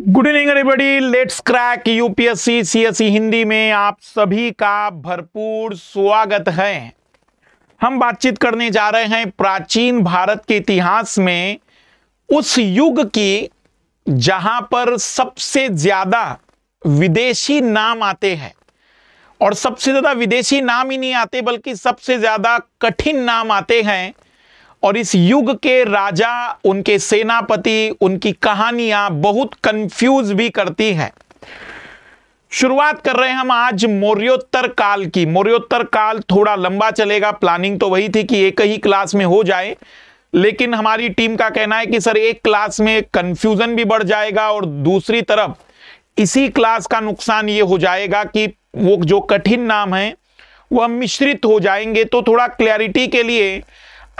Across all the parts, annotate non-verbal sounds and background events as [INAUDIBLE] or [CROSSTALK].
Good evening everybody let's crack UPSC CSC Hindi में आप सभी का भरपूर स्वागत है हम बातचीत करने जा रहे हैं प्राचीन भारत के इतिहास में उस युग की जहां पर सबसे ज्यादा विदेशी नाम आते हैं और सबसे ज्यादा विदेशी नाम ही नहीं आते बल्कि सबसे ज्यादा कठिन नाम आते हैं और इस युग के राजा उनके सेनापति उनकी कहानियां बहुत कंफ्यूज भी करती हैं शुरुआत कर रहे हैं हम आज मौर्योत्तर काल की मौर्योत्तर काल थोड़ा लंबा चलेगा प्लानिंग तो वही थी कि एक ही क्लास में हो जाए लेकिन हमारी टीम का कहना है कि सर एक क्लास में कंफ्यूजन भी बढ़ जाएगा और दूसरी तरफ इसी क्लास का नुकसान ये हो जाएगा कि वो जो कठिन नाम है वह मिश्रित हो जाएंगे तो थोड़ा क्लैरिटी के लिए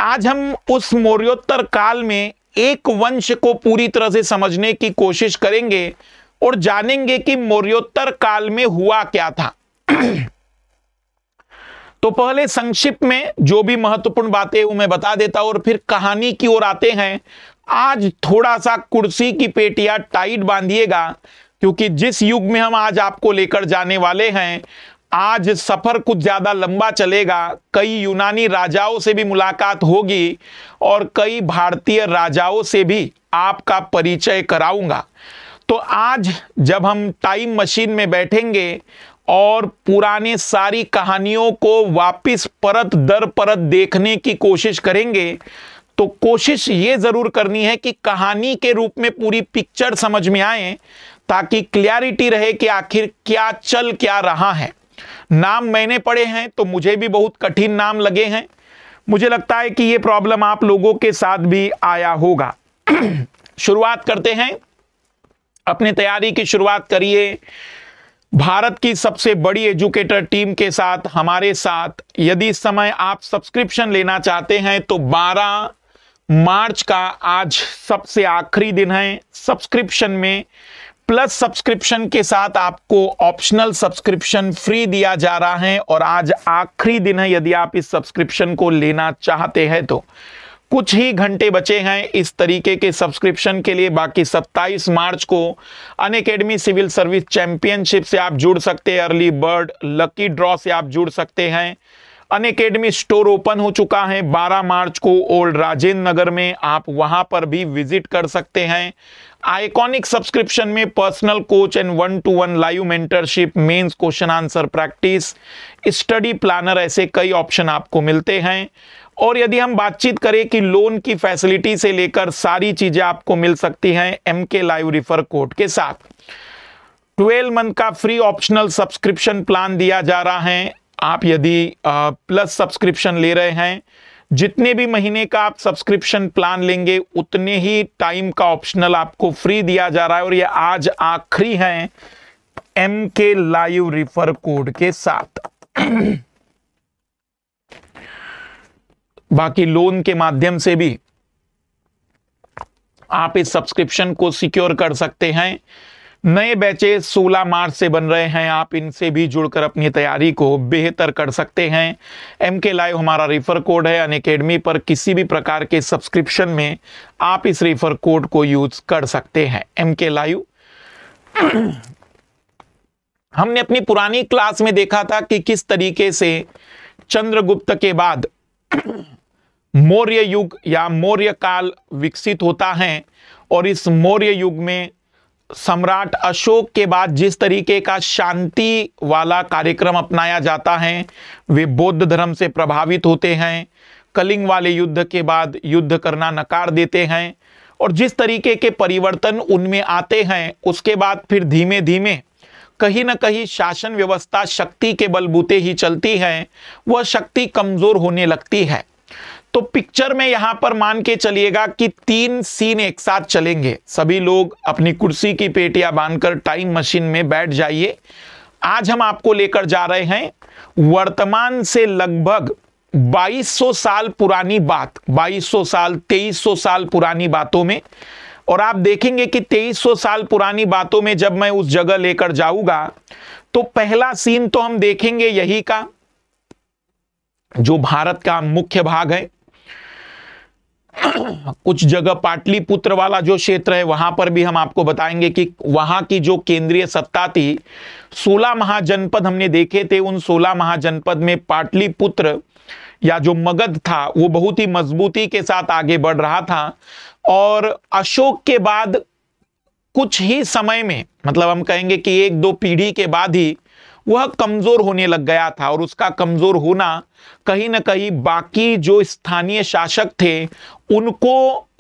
आज हम उस मौर्योत्तर काल में एक वंश को पूरी तरह से समझने की कोशिश करेंगे और जानेंगे कि मौर्योत्तर काल में हुआ क्या था [CLEARS THROAT] तो पहले संक्षिप्त में जो भी महत्वपूर्ण बातें वो मैं बता देता हूं और फिर कहानी की ओर आते हैं आज थोड़ा सा कुर्सी की पेटिया टाइट बांधिएगा क्योंकि जिस युग में हम आज आपको लेकर जाने वाले हैं आज सफ़र कुछ ज़्यादा लंबा चलेगा कई यूनानी राजाओं से भी मुलाकात होगी और कई भारतीय राजाओं से भी आपका परिचय कराऊंगा तो आज जब हम टाइम मशीन में बैठेंगे और पुराने सारी कहानियों को वापस परत दर परत देखने की कोशिश करेंगे तो कोशिश ये ज़रूर करनी है कि कहानी के रूप में पूरी पिक्चर समझ में आए ताकि क्लियरिटी रहे कि आखिर क्या चल क्या रहा है नाम मैंने पढ़े हैं तो मुझे भी बहुत कठिन नाम लगे हैं मुझे लगता है कि ये प्रॉब्लम आप लोगों के साथ भी आया होगा [CLEARS THROAT] शुरुआत करते हैं अपनी तैयारी की शुरुआत करिए भारत की सबसे बड़ी एजुकेटर टीम के साथ हमारे साथ यदि इस समय आप सब्सक्रिप्शन लेना चाहते हैं तो 12 मार्च का आज सबसे आखिरी दिन है सब्सक्रिप्शन में प्लस सब्सक्रिप्शन के साथ आपको ऑप्शनल सब्सक्रिप्शन फ्री दिया जा रहा है और आज आखिरी दिन है यदि आप इस सब्सक्रिप्शन को लेना चाहते हैं तो कुछ ही घंटे बचे हैं इस तरीके के सब्सक्रिप्शन के लिए बाकी 27 मार्च को Unacademy civil service championship से आप जुड़ सकते हैं अर्ली बर्ड लकी ड्रॉ से आप जुड़ सकते हैं अन अकेडमी स्टोर ओपन हो चुका है 12 मार्च को ओल्ड राजेंद्र नगर में आप वहां पर भी विजिट कर सकते हैं आइकॉनिक सब्सक्रिप्शन में personal coach and one to one live mentorship mains question answer practice study planner ऐसे कई ऑप्शन आपको मिलते हैं और यदि हम बातचीत करें कि लोन की फैसिलिटी से लेकर सारी चीजें आपको मिल सकती हैं एम के लाइव रिफर कोड के साथ ट्वेल्व मंथ का फ्री ऑप्शनल सब्सक्रिप्शन प्लान दिया जा रहा है आप यदि प्लस सब्सक्रिप्शन ले रहे हैं जितने भी महीने का आप सब्सक्रिप्शन प्लान लेंगे उतने ही टाइम का ऑप्शनल आपको फ्री दिया जा रहा है और ये आज आखिरी है एम के लाइव रिफर कोड के साथ बाकी लोन के माध्यम से भी आप इस सब्सक्रिप्शन को सिक्योर कर सकते हैं नए बैचेस 16 मार्च से बन रहे हैं आप इनसे भी जुड़कर अपनी तैयारी को बेहतर कर सकते हैं एम के लाइव हमारा रेफर कोड है अन अकेडमी पर किसी भी प्रकार के सब्सक्रिप्शन में आप इस रेफर कोड को यूज कर सकते हैं एम के लाइव हमने अपनी पुरानी क्लास में देखा था कि किस तरीके से चंद्रगुप्त के बाद [CLEARS THROAT] मौर्य युग या मौर्य काल विकसित होता है और इस मौर्य युग में सम्राट अशोक के बाद जिस तरीके का शांति वाला कार्यक्रम अपनाया जाता है वे बौद्ध धर्म से प्रभावित होते हैं कलिंग वाले युद्ध के बाद युद्ध करना नकार देते हैं और जिस तरीके के परिवर्तन उनमें आते हैं उसके बाद फिर धीमे धीमे कहीं ना कहीं शासन व्यवस्था शक्ति के बलबूते ही चलती है वह शक्ति कमज़ोर होने लगती है तो पिक्चर में यहां पर मान के चलिएगा कि तीन सीन एक साथ चलेंगे सभी लोग अपनी कुर्सी की पेटियां बांधकर टाइम मशीन में बैठ जाइए आज हम आपको लेकर जा रहे हैं वर्तमान से लगभग 2200 साल पुरानी बात 2200 साल 2300 साल पुरानी बातों में और आप देखेंगे कि 2300 साल पुरानी बातों में जब मैं उस जगह लेकर जाऊंगा तो पहला सीन तो हम देखेंगे यही का जो भारत का मुख्य भाग है कुछ जगह पाटलिपुत्र वाला जो क्षेत्र है वहां पर भी हम आपको बताएंगे कि वहां की जो केंद्रीय सत्ता थी 16 महाजनपद हमने देखे थे उन 16 महाजनपद में पाटलिपुत्र या जो मगध था वो बहुत ही मजबूती के साथ आगे बढ़ रहा था और अशोक के बाद कुछ ही समय में मतलब हम कहेंगे कि एक दो पीढ़ी के बाद ही वह कमजोर होने लग गया था और उसका कमजोर होना कहीं ना कहीं बाकी जो स्थानीय शासक थे उनको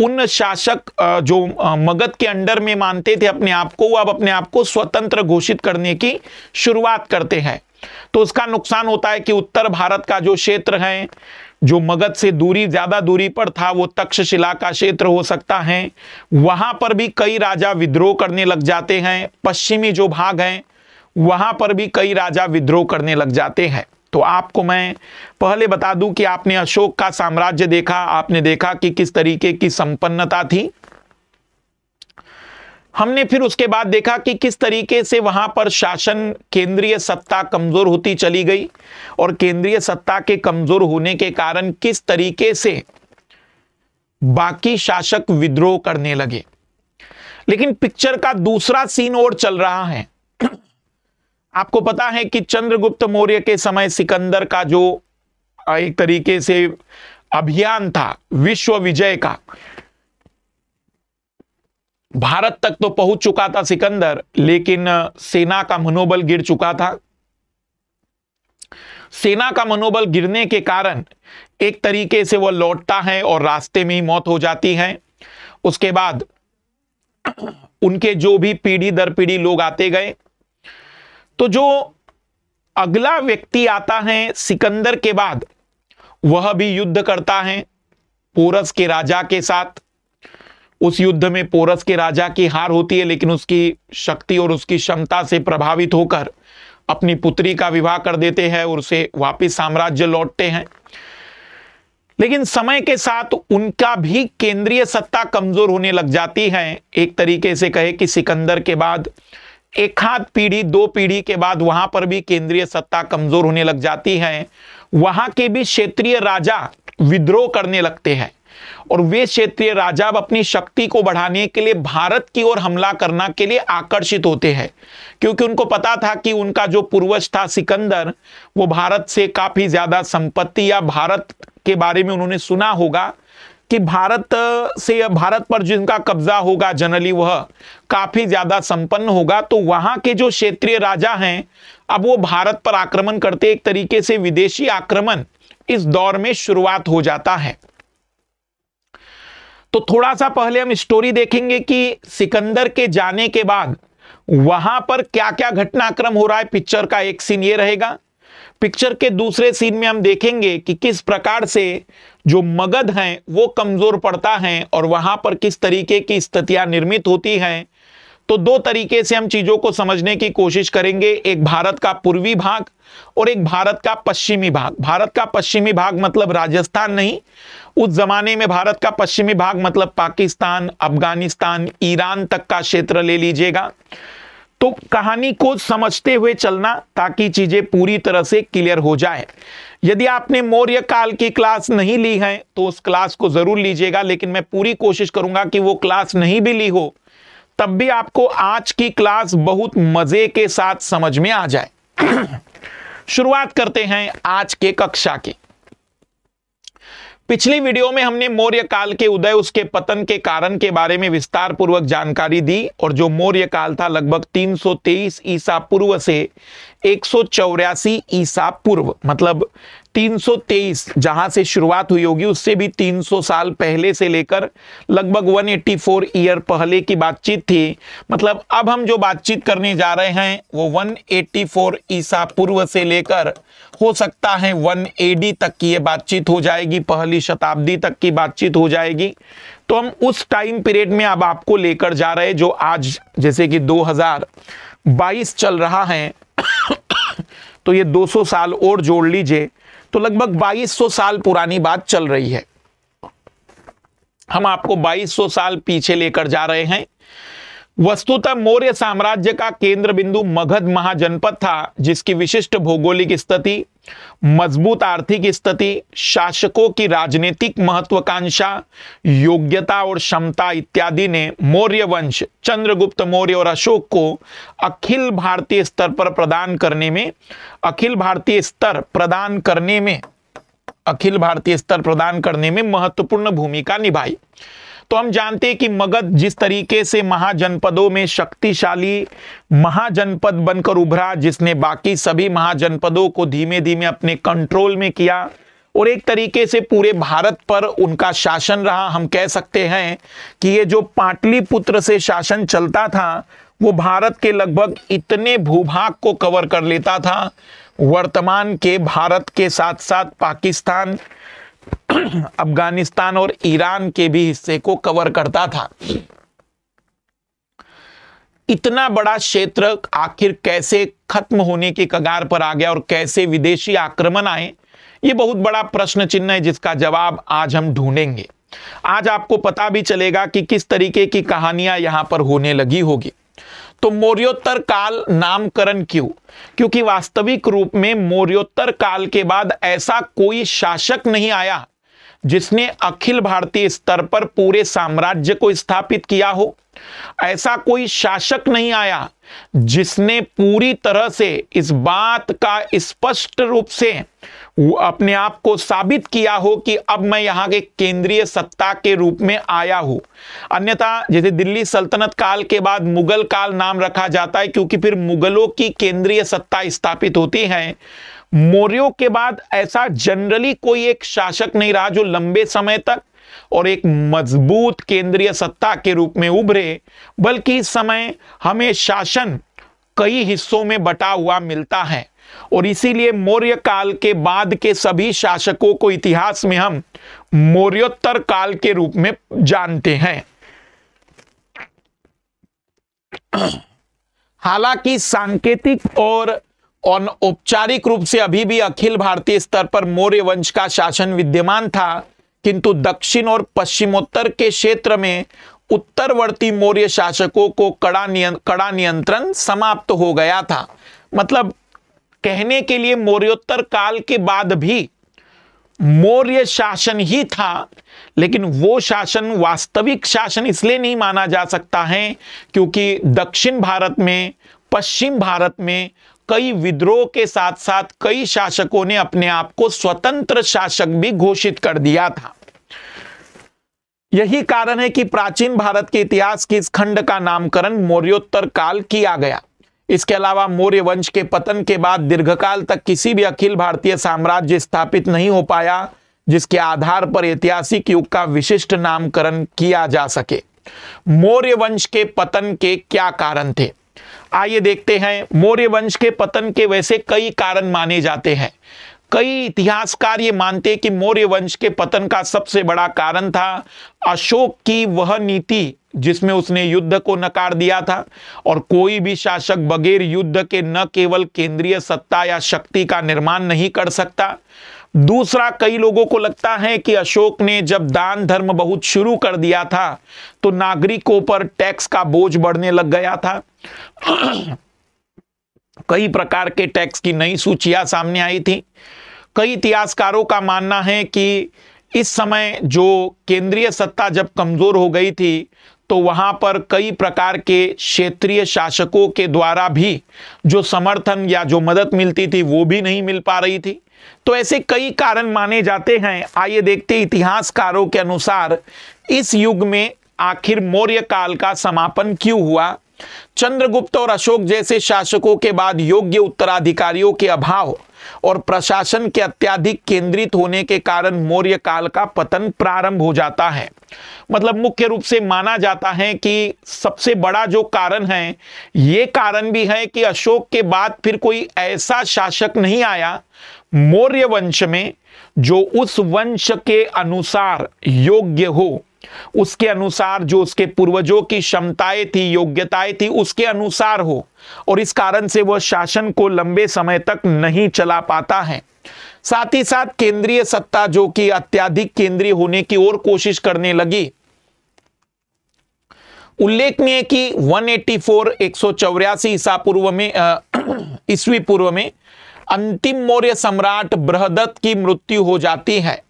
उन शासक जो मगध के अंडर में मानते थे अपने आप को वो अब अपने आप को स्वतंत्र घोषित करने की शुरुआत करते हैं तो उसका नुकसान होता है कि उत्तर भारत का जो क्षेत्र है जो मगध से दूरी ज़्यादा दूरी पर था वो तक्षशिला का क्षेत्र हो सकता है वहां पर भी कई राजा विद्रोह करने लग जाते हैं पश्चिमी जो भाग हैं वहाँ पर भी कई राजा विद्रोह करने लग जाते हैं तो आपको मैं पहले बता दूं कि आपने अशोक का साम्राज्य देखा आपने देखा कि किस तरीके की संपन्नता थी हमने फिर उसके बाद देखा कि किस तरीके से वहां पर शासन केंद्रीय सत्ता कमजोर होती चली गई और केंद्रीय सत्ता के कमजोर होने के कारण किस तरीके से बाकी शासक विद्रोह करने लगे लेकिन पिक्चर का दूसरा सीन और चल रहा है आपको पता है कि चंद्रगुप्त मौर्य के समय सिकंदर का जो एक तरीके से अभियान था विश्व विजय का भारत तक तो पहुंच चुका था सिकंदर लेकिन सेना का मनोबल गिर चुका था सेना का मनोबल गिरने के कारण एक तरीके से वह लौटता है और रास्ते में ही मौत हो जाती है उसके बाद उनके जो भी पीढ़ी दर पीढ़ी लोग आते गए तो जो अगला व्यक्ति आता है सिकंदर के बाद वह भी युद्ध करता है पोरस के राजा के साथ उस युद्ध में पोरस के राजा की हार होती है लेकिन उसकी शक्ति और उसकी क्षमता से प्रभावित होकर अपनी पुत्री का विवाह कर देते हैं और उसे वापस साम्राज्य लौटते हैं लेकिन समय के साथ उनका भी केंद्रीय सत्ता कमजोर होने लग जाती है एक तरीके से कहे कि सिकंदर के बाद हाथ पीढ़ी दो पीढ़ी के बाद वहां पर भी केंद्रीय सत्ता कमजोर होने लग जाती है वहां के भी क्षेत्रीय राजा विद्रोह करने लगते हैं और वे क्षेत्रीय राजा अब अपनी शक्ति को बढ़ाने के लिए भारत की ओर हमला करना के लिए आकर्षित होते हैं क्योंकि उनको पता था कि उनका जो पूर्वज था सिकंदर वो भारत से काफ़ी ज़्यादा संपत्ति या भारत के बारे में उन्होंने सुना होगा कि भारत से भारत पर जिनका कब्जा होगा जनरली वह काफी ज्यादा संपन्न होगा तो वहां के जो क्षेत्रीय राजा हैं अब वो भारत पर आक्रमण करते एक तरीके से विदेशी आक्रमण इस दौर में शुरुआत हो जाता है तो थोड़ा सा पहले हम स्टोरी देखेंगे कि सिकंदर के जाने के बाद वहां पर क्या क्या घटनाक्रम हो रहा है पिक्चर का एक सीन ये रहेगा पिक्चर के दूसरे सीन में हम देखेंगे कि किस प्रकार से जो मगध हैं वो कमज़ोर पड़ता है और वहां पर किस तरीके की स्थितियां निर्मित होती हैं तो दो तरीके से हम चीज़ों को समझने की कोशिश करेंगे एक भारत का पूर्वी भाग और एक भारत का पश्चिमी भाग भारत का पश्चिमी भाग मतलब राजस्थान नहीं उस जमाने में भारत का पश्चिमी भाग मतलब पाकिस्तान अफगानिस्तान ईरान तक का क्षेत्र ले लीजिएगा तो कहानी को समझते हुए चलना ताकि चीज़ें पूरी तरह से क्लियर हो जाए यदि आपने मौर्य काल की क्लास नहीं ली है तो उस क्लास को जरूर लीजिएगा लेकिन मैं पूरी कोशिश करूंगा कि वो क्लास नहीं भी ली हो तब भी आपको आज की क्लास बहुत मजे के साथ समझ में आ जाए [CLEARS THROAT] शुरुआत करते हैं आज के कक्षा की पिछली वीडियो में हमने मौर्य काल के उदय उसके पतन के कारण के बारे में विस्तार पूर्वक जानकारी दी और जो मौर्य काल था लगभग 323 ईसा पूर्व से एक ईसा पूर्व मतलब 323 जहां से शुरुआत हुई होगी उससे भी 300 साल पहले से लेकर लगभग 184 ईयर पहले की बातचीत थी मतलब अब हम जो बातचीत करने जा रहे हैं वो 184 ईसा पूर्व से लेकर हो सकता है 1 एडी तक की ये बातचीत हो जाएगी पहली शताब्दी तक की बातचीत हो जाएगी तो हम उस टाइम पीरियड में अब आपको लेकर जा रहे जो आज जैसे कि दो 22 चल रहा है तो ये 200 साल और जोड़ लीजिए तो लगभग 2200 साल पुरानी बात चल रही है हम आपको 2200 साल पीछे लेकर जा रहे हैं वस्तुतः मौर्य साम्राज्य का केंद्र बिंदु मगध महाजनपद था जिसकी विशिष्ट भौगोलिक स्थिति मजबूत आर्थिक स्थिति शासकों की राजनीतिक महत्वाकांक्षा योग्यता और क्षमता इत्यादि ने मौर्य वंश चंद्रगुप्त मौर्य और अशोक को अखिल भारतीय स्तर पर प्रदान करने में अखिल भारतीय स्तर प्रदान करने में अखिल भारतीय स्तर प्रदान करने में महत्वपूर्ण भूमिका निभाई तो हम जानते हैं कि मगध जिस तरीके से महाजनपदों में शक्तिशाली महाजनपद बनकर उभरा जिसने बाकी सभी महाजनपदों को धीमे धीमे अपने कंट्रोल में किया और एक तरीके से पूरे भारत पर उनका शासन रहा हम कह सकते हैं कि ये जो पाटलिपुत्र से शासन चलता था वो भारत के लगभग इतने भूभाग को कवर कर लेता था वर्तमान के भारत के साथ साथ पाकिस्तान [CLEARS THROAT] अफगानिस्तान और ईरान के भी हिस्से को कवर करता था इतना बड़ा क्षेत्र आखिर कैसे खत्म होने के कगार पर आ गया और कैसे विदेशी आक्रमण आए ये बहुत बड़ा प्रश्न चिन्ह है जिसका जवाब आज हम ढूंढेंगे आज आपको पता भी चलेगा कि किस तरीके की कहानियां यहां पर होने लगी होगी तो मौर्योत्तर काल नामकरण क्यों क्योंकि वास्तविक रूप में मौर्योत्तर काल के बाद ऐसा कोई शासक नहीं आया जिसने अखिल भारतीय स्तर पर पूरे साम्राज्य को स्थापित किया हो ऐसा कोई शासक नहीं आया जिसने पूरी तरह से इस बात का स्पष्ट रूप से अपने आप को साबित किया हो कि अब मैं यहाँ के केंद्रीय सत्ता के रूप में आया हूँ अन्यथा जैसे दिल्ली सल्तनत काल के बाद मुगल काल नाम रखा जाता है क्योंकि फिर मुगलों की केंद्रीय सत्ता स्थापित होती है मौर्यों के बाद ऐसा जनरली कोई एक शासक नहीं रहा जो लंबे समय तक और एक मजबूत केंद्रीय सत्ता के रूप में उभरे बल्कि इस समय हमें शासन कई हिस्सों में बटा हुआ मिलता है और इसीलिए मौर्य काल के बाद के सभी शासकों को इतिहास में हम मौर्योत्तर काल के रूप में जानते हैं हालांकि सांकेतिक और औपचारिक रूप से अभी भी अखिल भारतीय स्तर पर मौर्य वंश का शासन विद्यमान था किंतु दक्षिण और पश्चिमोत्तर के क्षेत्र में उत्तरवर्ती मौर्य शासकों को कड़ा नियं, कड़ा नियंत्रण समाप्त हो गया था मतलब कहने के लिए मौर्योत्तर काल के बाद भी मौर्य शासन ही था लेकिन वो शासन वास्तविक शासन इसलिए नहीं माना जा सकता है क्योंकि दक्षिण भारत में पश्चिम भारत में कई विद्रोह के साथ साथ कई शासकों ने अपने आप को स्वतंत्र शासक भी घोषित कर दिया था यही कारण है कि प्राचीन भारत के इतिहास के इस खंड का नामकरण मौर्योत्तर काल किया गया इसके अलावा मौर्य वंश के पतन के बाद दीर्घकाल तक किसी भी अखिल भारतीय साम्राज्य स्थापित नहीं हो पाया जिसके आधार पर ऐतिहासिक युग का विशिष्ट नामकरण किया जा सके मौर्य वंश के पतन के क्या कारण थे आइए देखते हैं मौर्य वंश के पतन के वैसे कई कारण माने जाते हैं कई इतिहासकार ये मानते कि मौर्य वंश के पतन का सबसे बड़ा कारण था अशोक की वह नीति जिसमें उसने युद्ध को नकार दिया था और कोई भी शासक बगैर युद्ध के न केवल केंद्रीय सत्ता या शक्ति का निर्माण नहीं कर सकता दूसरा कई लोगों को लगता है कि अशोक ने जब दान धर्म बहुत शुरू कर दिया था तो नागरिकों पर टैक्स का बोझ बढ़ने लग गया था [CLEARS THROAT] कई प्रकार के टैक्स की नई सूचियां सामने आई थी कई इतिहासकारों का मानना है कि इस समय जो केंद्रीय सत्ता जब कमज़ोर हो गई थी तो वहाँ पर कई प्रकार के क्षेत्रीय शासकों के द्वारा भी जो समर्थन या जो मदद मिलती थी वो भी नहीं मिल पा रही थी तो ऐसे कई कारण माने जाते हैं आइए देखते इतिहासकारों के अनुसार इस युग में आखिर मौर्य काल का समापन क्यों हुआ चंद्रगुप्त और अशोक जैसे शासकों के बाद योग्य उत्तराधिकारियों के अभाव और प्रशासन के अत्याधिक केंद्रित होने के कारण मौर्य काल का पतन प्रारंभ हो जाता है मतलब मुख्य रूप से माना जाता है कि सबसे बड़ा जो कारण है ये कारण भी है कि अशोक के बाद फिर कोई ऐसा शासक नहीं आया मौर्य वंश में जो उस वंश के अनुसार योग्य हो उसके अनुसार जो उसके पूर्वजों की क्षमताएं थी योग्यताएं थी उसके अनुसार हो और इस कारण से वह शासन को लंबे समय तक नहीं चला पाता है साथ ही साथ केंद्रीय सत्ता जो कि अत्याधिक केंद्रीय होने की ओर कोशिश करने लगी उल्लेखनीय कि 184 एक सौ ईसा पूर्व में [CLEARS THROAT] ईस्वी पूर्व में अंतिम मौर्य सम्राट बृहदत्त की मृत्यु हो जाती है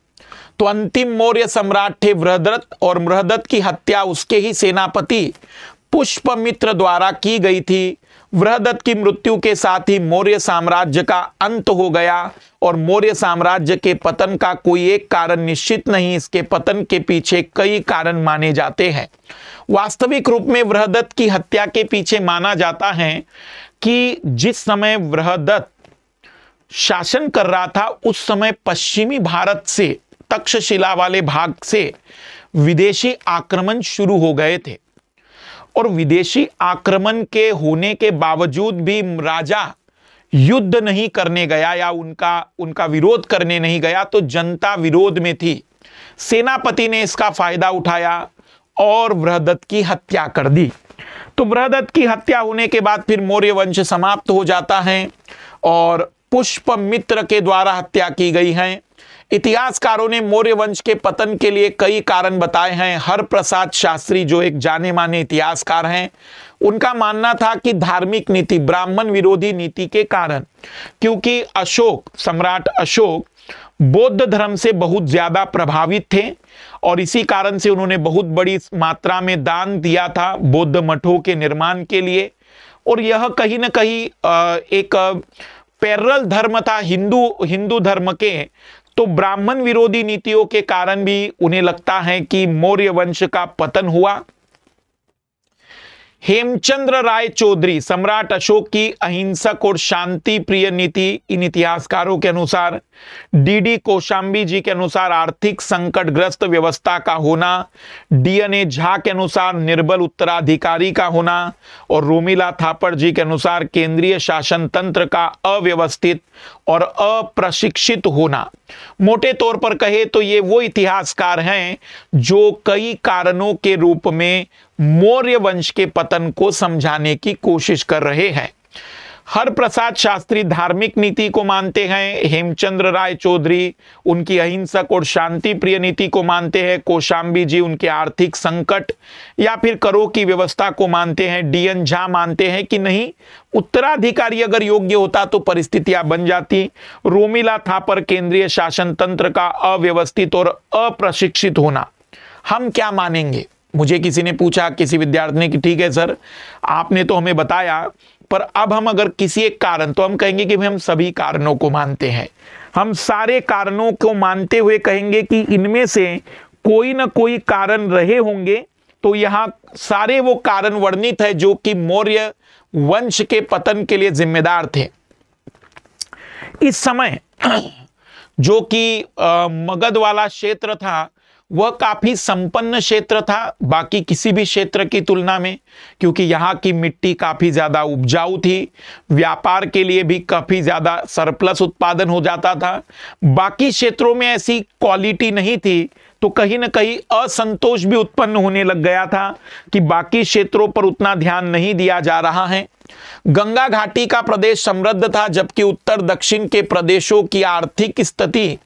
तो अंतिम मौर्य सम्राट थे वृहदत्त और वृहदत्त की हत्या उसके ही सेनापति पुष्पमित्र द्वारा की गई थी वृहदत्त की मृत्यु के साथ ही मौर्य साम्राज्य का अंत हो गया और मौर्य साम्राज्य के पतन का कोई एक कारण निश्चित नहीं इसके पतन के पीछे कई कारण माने जाते हैं वास्तविक रूप में वृहदत्त की हत्या के पीछे माना जाता है कि जिस समय वृहदत्त शासन कर रहा था उस समय पश्चिमी भारत से तक्षशिला वाले भाग से विदेशी आक्रमण शुरू हो गए थे और विदेशी आक्रमण के होने के बावजूद भी राजा युद्ध नहीं करने गया या उनका उनका विरोध करने नहीं गया तो जनता विरोध में थी सेनापति ने इसका फायदा उठाया और बृहदत्त की हत्या कर दी तो बृहदत्त की हत्या होने के बाद फिर मौर्य वंश समाप्त हो जाता है और पुष्प मित्र के द्वारा हत्या की गई है इतिहासकारों ने मौर्य वंश के पतन के लिए कई कारण बताए हैं हर प्रसाद शास्त्री जो एक जाने माने इतिहासकार हैं उनका मानना था कि धार्मिक नीति ब्राह्मण विरोधी नीति के कारण क्योंकि अशोक सम्राट अशोक बौद्ध धर्म से बहुत ज्यादा प्रभावित थे और इसी कारण से उन्होंने बहुत बड़ी मात्रा में दान दिया था बौद्ध मठों के निर्माण के लिए और यह कहीं ना कहीं एक पैरल धर्म था हिंदू हिंदू धर्म के तो ब्राह्मण विरोधी नीतियों के कारण भी उन्हें लगता है कि मौर्य वंश का पतन हुआ हेमचंद्र राय चौधरी सम्राट अशोक की अहिंसक और शांति प्रिय नीति इन इतिहासकारों के अनुसार डीडी कोशाम्बी जी के अनुसार आर्थिक संकटग्रस्त व्यवस्था का होना डीएनए झा के अनुसार निर्बल उत्तराधिकारी का होना और रोमिला थापड़ जी के अनुसार केंद्रीय शासन तंत्र का अव्यवस्थित और अप्रशिक्षित होना मोटे तौर पर कहे तो ये वो इतिहासकार हैं जो कई कारणों के रूप में मौर्य वंश के पतन को समझाने की कोशिश कर रहे हैं हर प्रसाद शास्त्री धार्मिक नीति को मानते हैं हेमचंद्र राय चौधरी उनकी अहिंसक और शांति प्रिय नीति को मानते हैं कोशाम्बी जी उनके आर्थिक संकट या फिर करों की व्यवस्था को मानते हैं डीएन झा मानते हैं कि नहीं उत्तराधिकारी अगर योग्य होता तो परिस्थितियां बन जाती रोमिला थापर केंद्रीय शासन तंत्र का अव्यवस्थित और अप्रशिक्षित होना हम क्या मानेंगे मुझे किसी ने पूछा किसी विद्यार्थी ने कि ठीक है सर आपने तो हमें बताया पर अब हम अगर किसी एक कारण तो हम कहेंगे कि हम सभी कारणों को मानते हैं हम सारे कारणों को मानते हुए कहेंगे कि इनमें से कोई ना कोई कारण रहे होंगे तो यहां सारे वो कारण वर्णित है जो कि मौर्य वंश के पतन के लिए जिम्मेदार थे इस समय जो कि मगध वाला क्षेत्र था वह काफी संपन्न क्षेत्र था बाकी किसी भी क्षेत्र की तुलना में क्योंकि यहाँ की मिट्टी काफी ज्यादा उपजाऊ थी व्यापार के लिए भी काफी ज्यादा सरप्लस उत्पादन हो जाता था बाकी क्षेत्रों में ऐसी क्वालिटी नहीं थी तो कहीं ना कहीं असंतोष भी उत्पन्न होने लग गया था कि बाकी क्षेत्रों पर उतना ध्यान नहीं दिया जा रहा है गंगा घाटी का प्रदेश समृद्ध था जबकि उत्तर दक्षिण के प्रदेशों की आर्थिक स्थिति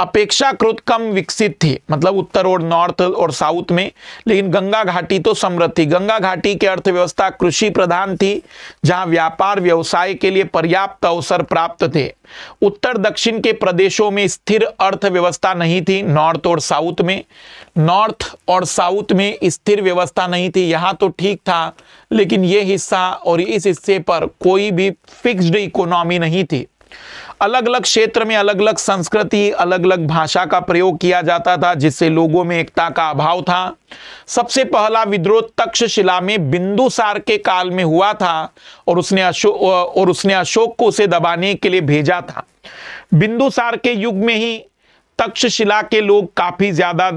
अपेक्षाकृत कम विकसित थी मतलब उत्तर और नॉर्थ और साउथ में लेकिन गंगा घाटी तो समृद्ध थी गंगा घाटी की अर्थव्यवस्था कृषि प्रधान थी जहां व्यापार व्यवसाय के लिए पर्याप्त अवसर प्राप्त थे उत्तर दक्षिण के प्रदेशों में स्थिर अर्थव्यवस्था नहीं थी नॉर्थ और साउथ में नॉर्थ और साउथ में स्थिर व्यवस्था नहीं थी यहाँ तो ठीक था लेकिन ये हिस्सा और इस हिस्से पर कोई भी फिक्स्ड इकोनॉमी नहीं थी अलग अलग क्षेत्र में अलग अलग संस्कृति अलग अलग भाषा का प्रयोग किया जाता था जिससे लोगों में एकता का अभाव था सबसे पहला विद्रोह तक्षशिला में बिंदुसार के काल में हुआ था और उसने अशोक और उसने अशोक को उसे दबाने के लिए भेजा था बिंदुसार के युग में ही तक्षशिला के लोग काफ़ी ज़्यादा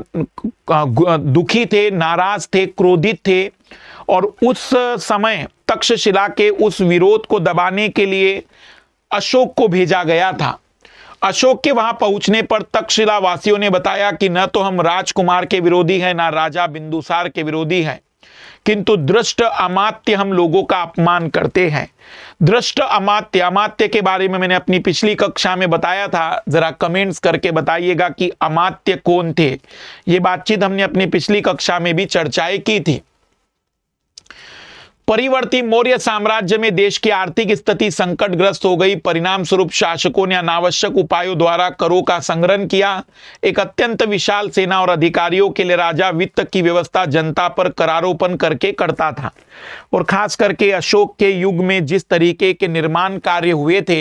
दुखी थे नाराज़ थे क्रोधित थे और उस समय तक्षशिला के उस विरोध को दबाने के लिए अशोक को भेजा गया था अशोक के वहां पहुंचने पर तक्षशिला वासियों ने बताया कि न तो हम राजकुमार के विरोधी हैं ना राजा बिंदुसार के विरोधी हैं किंतु दृष्ट अमात्य हम लोगों का अपमान करते हैं दृष्ट अमात्य अमात्य के बारे में मैंने अपनी पिछली कक्षा में बताया था जरा कमेंट्स करके बताइएगा कि अमात्य कौन थे ये बातचीत हमने अपनी पिछली कक्षा में भी चर्चाएं की थी परिवर्ती मौर्य साम्राज्य में देश की आर्थिक स्थिति संकटग्रस्त हो गई परिणाम स्वरूप शासकों ने अनावश्यक उपायों द्वारा करों का संग्रहण किया एक अत्यंत विशाल सेना और अधिकारियों के लिए राजा वित्त की व्यवस्था जनता पर करारोपण करके करता था और खास करके अशोक के युग में जिस तरीके के निर्माण कार्य हुए थे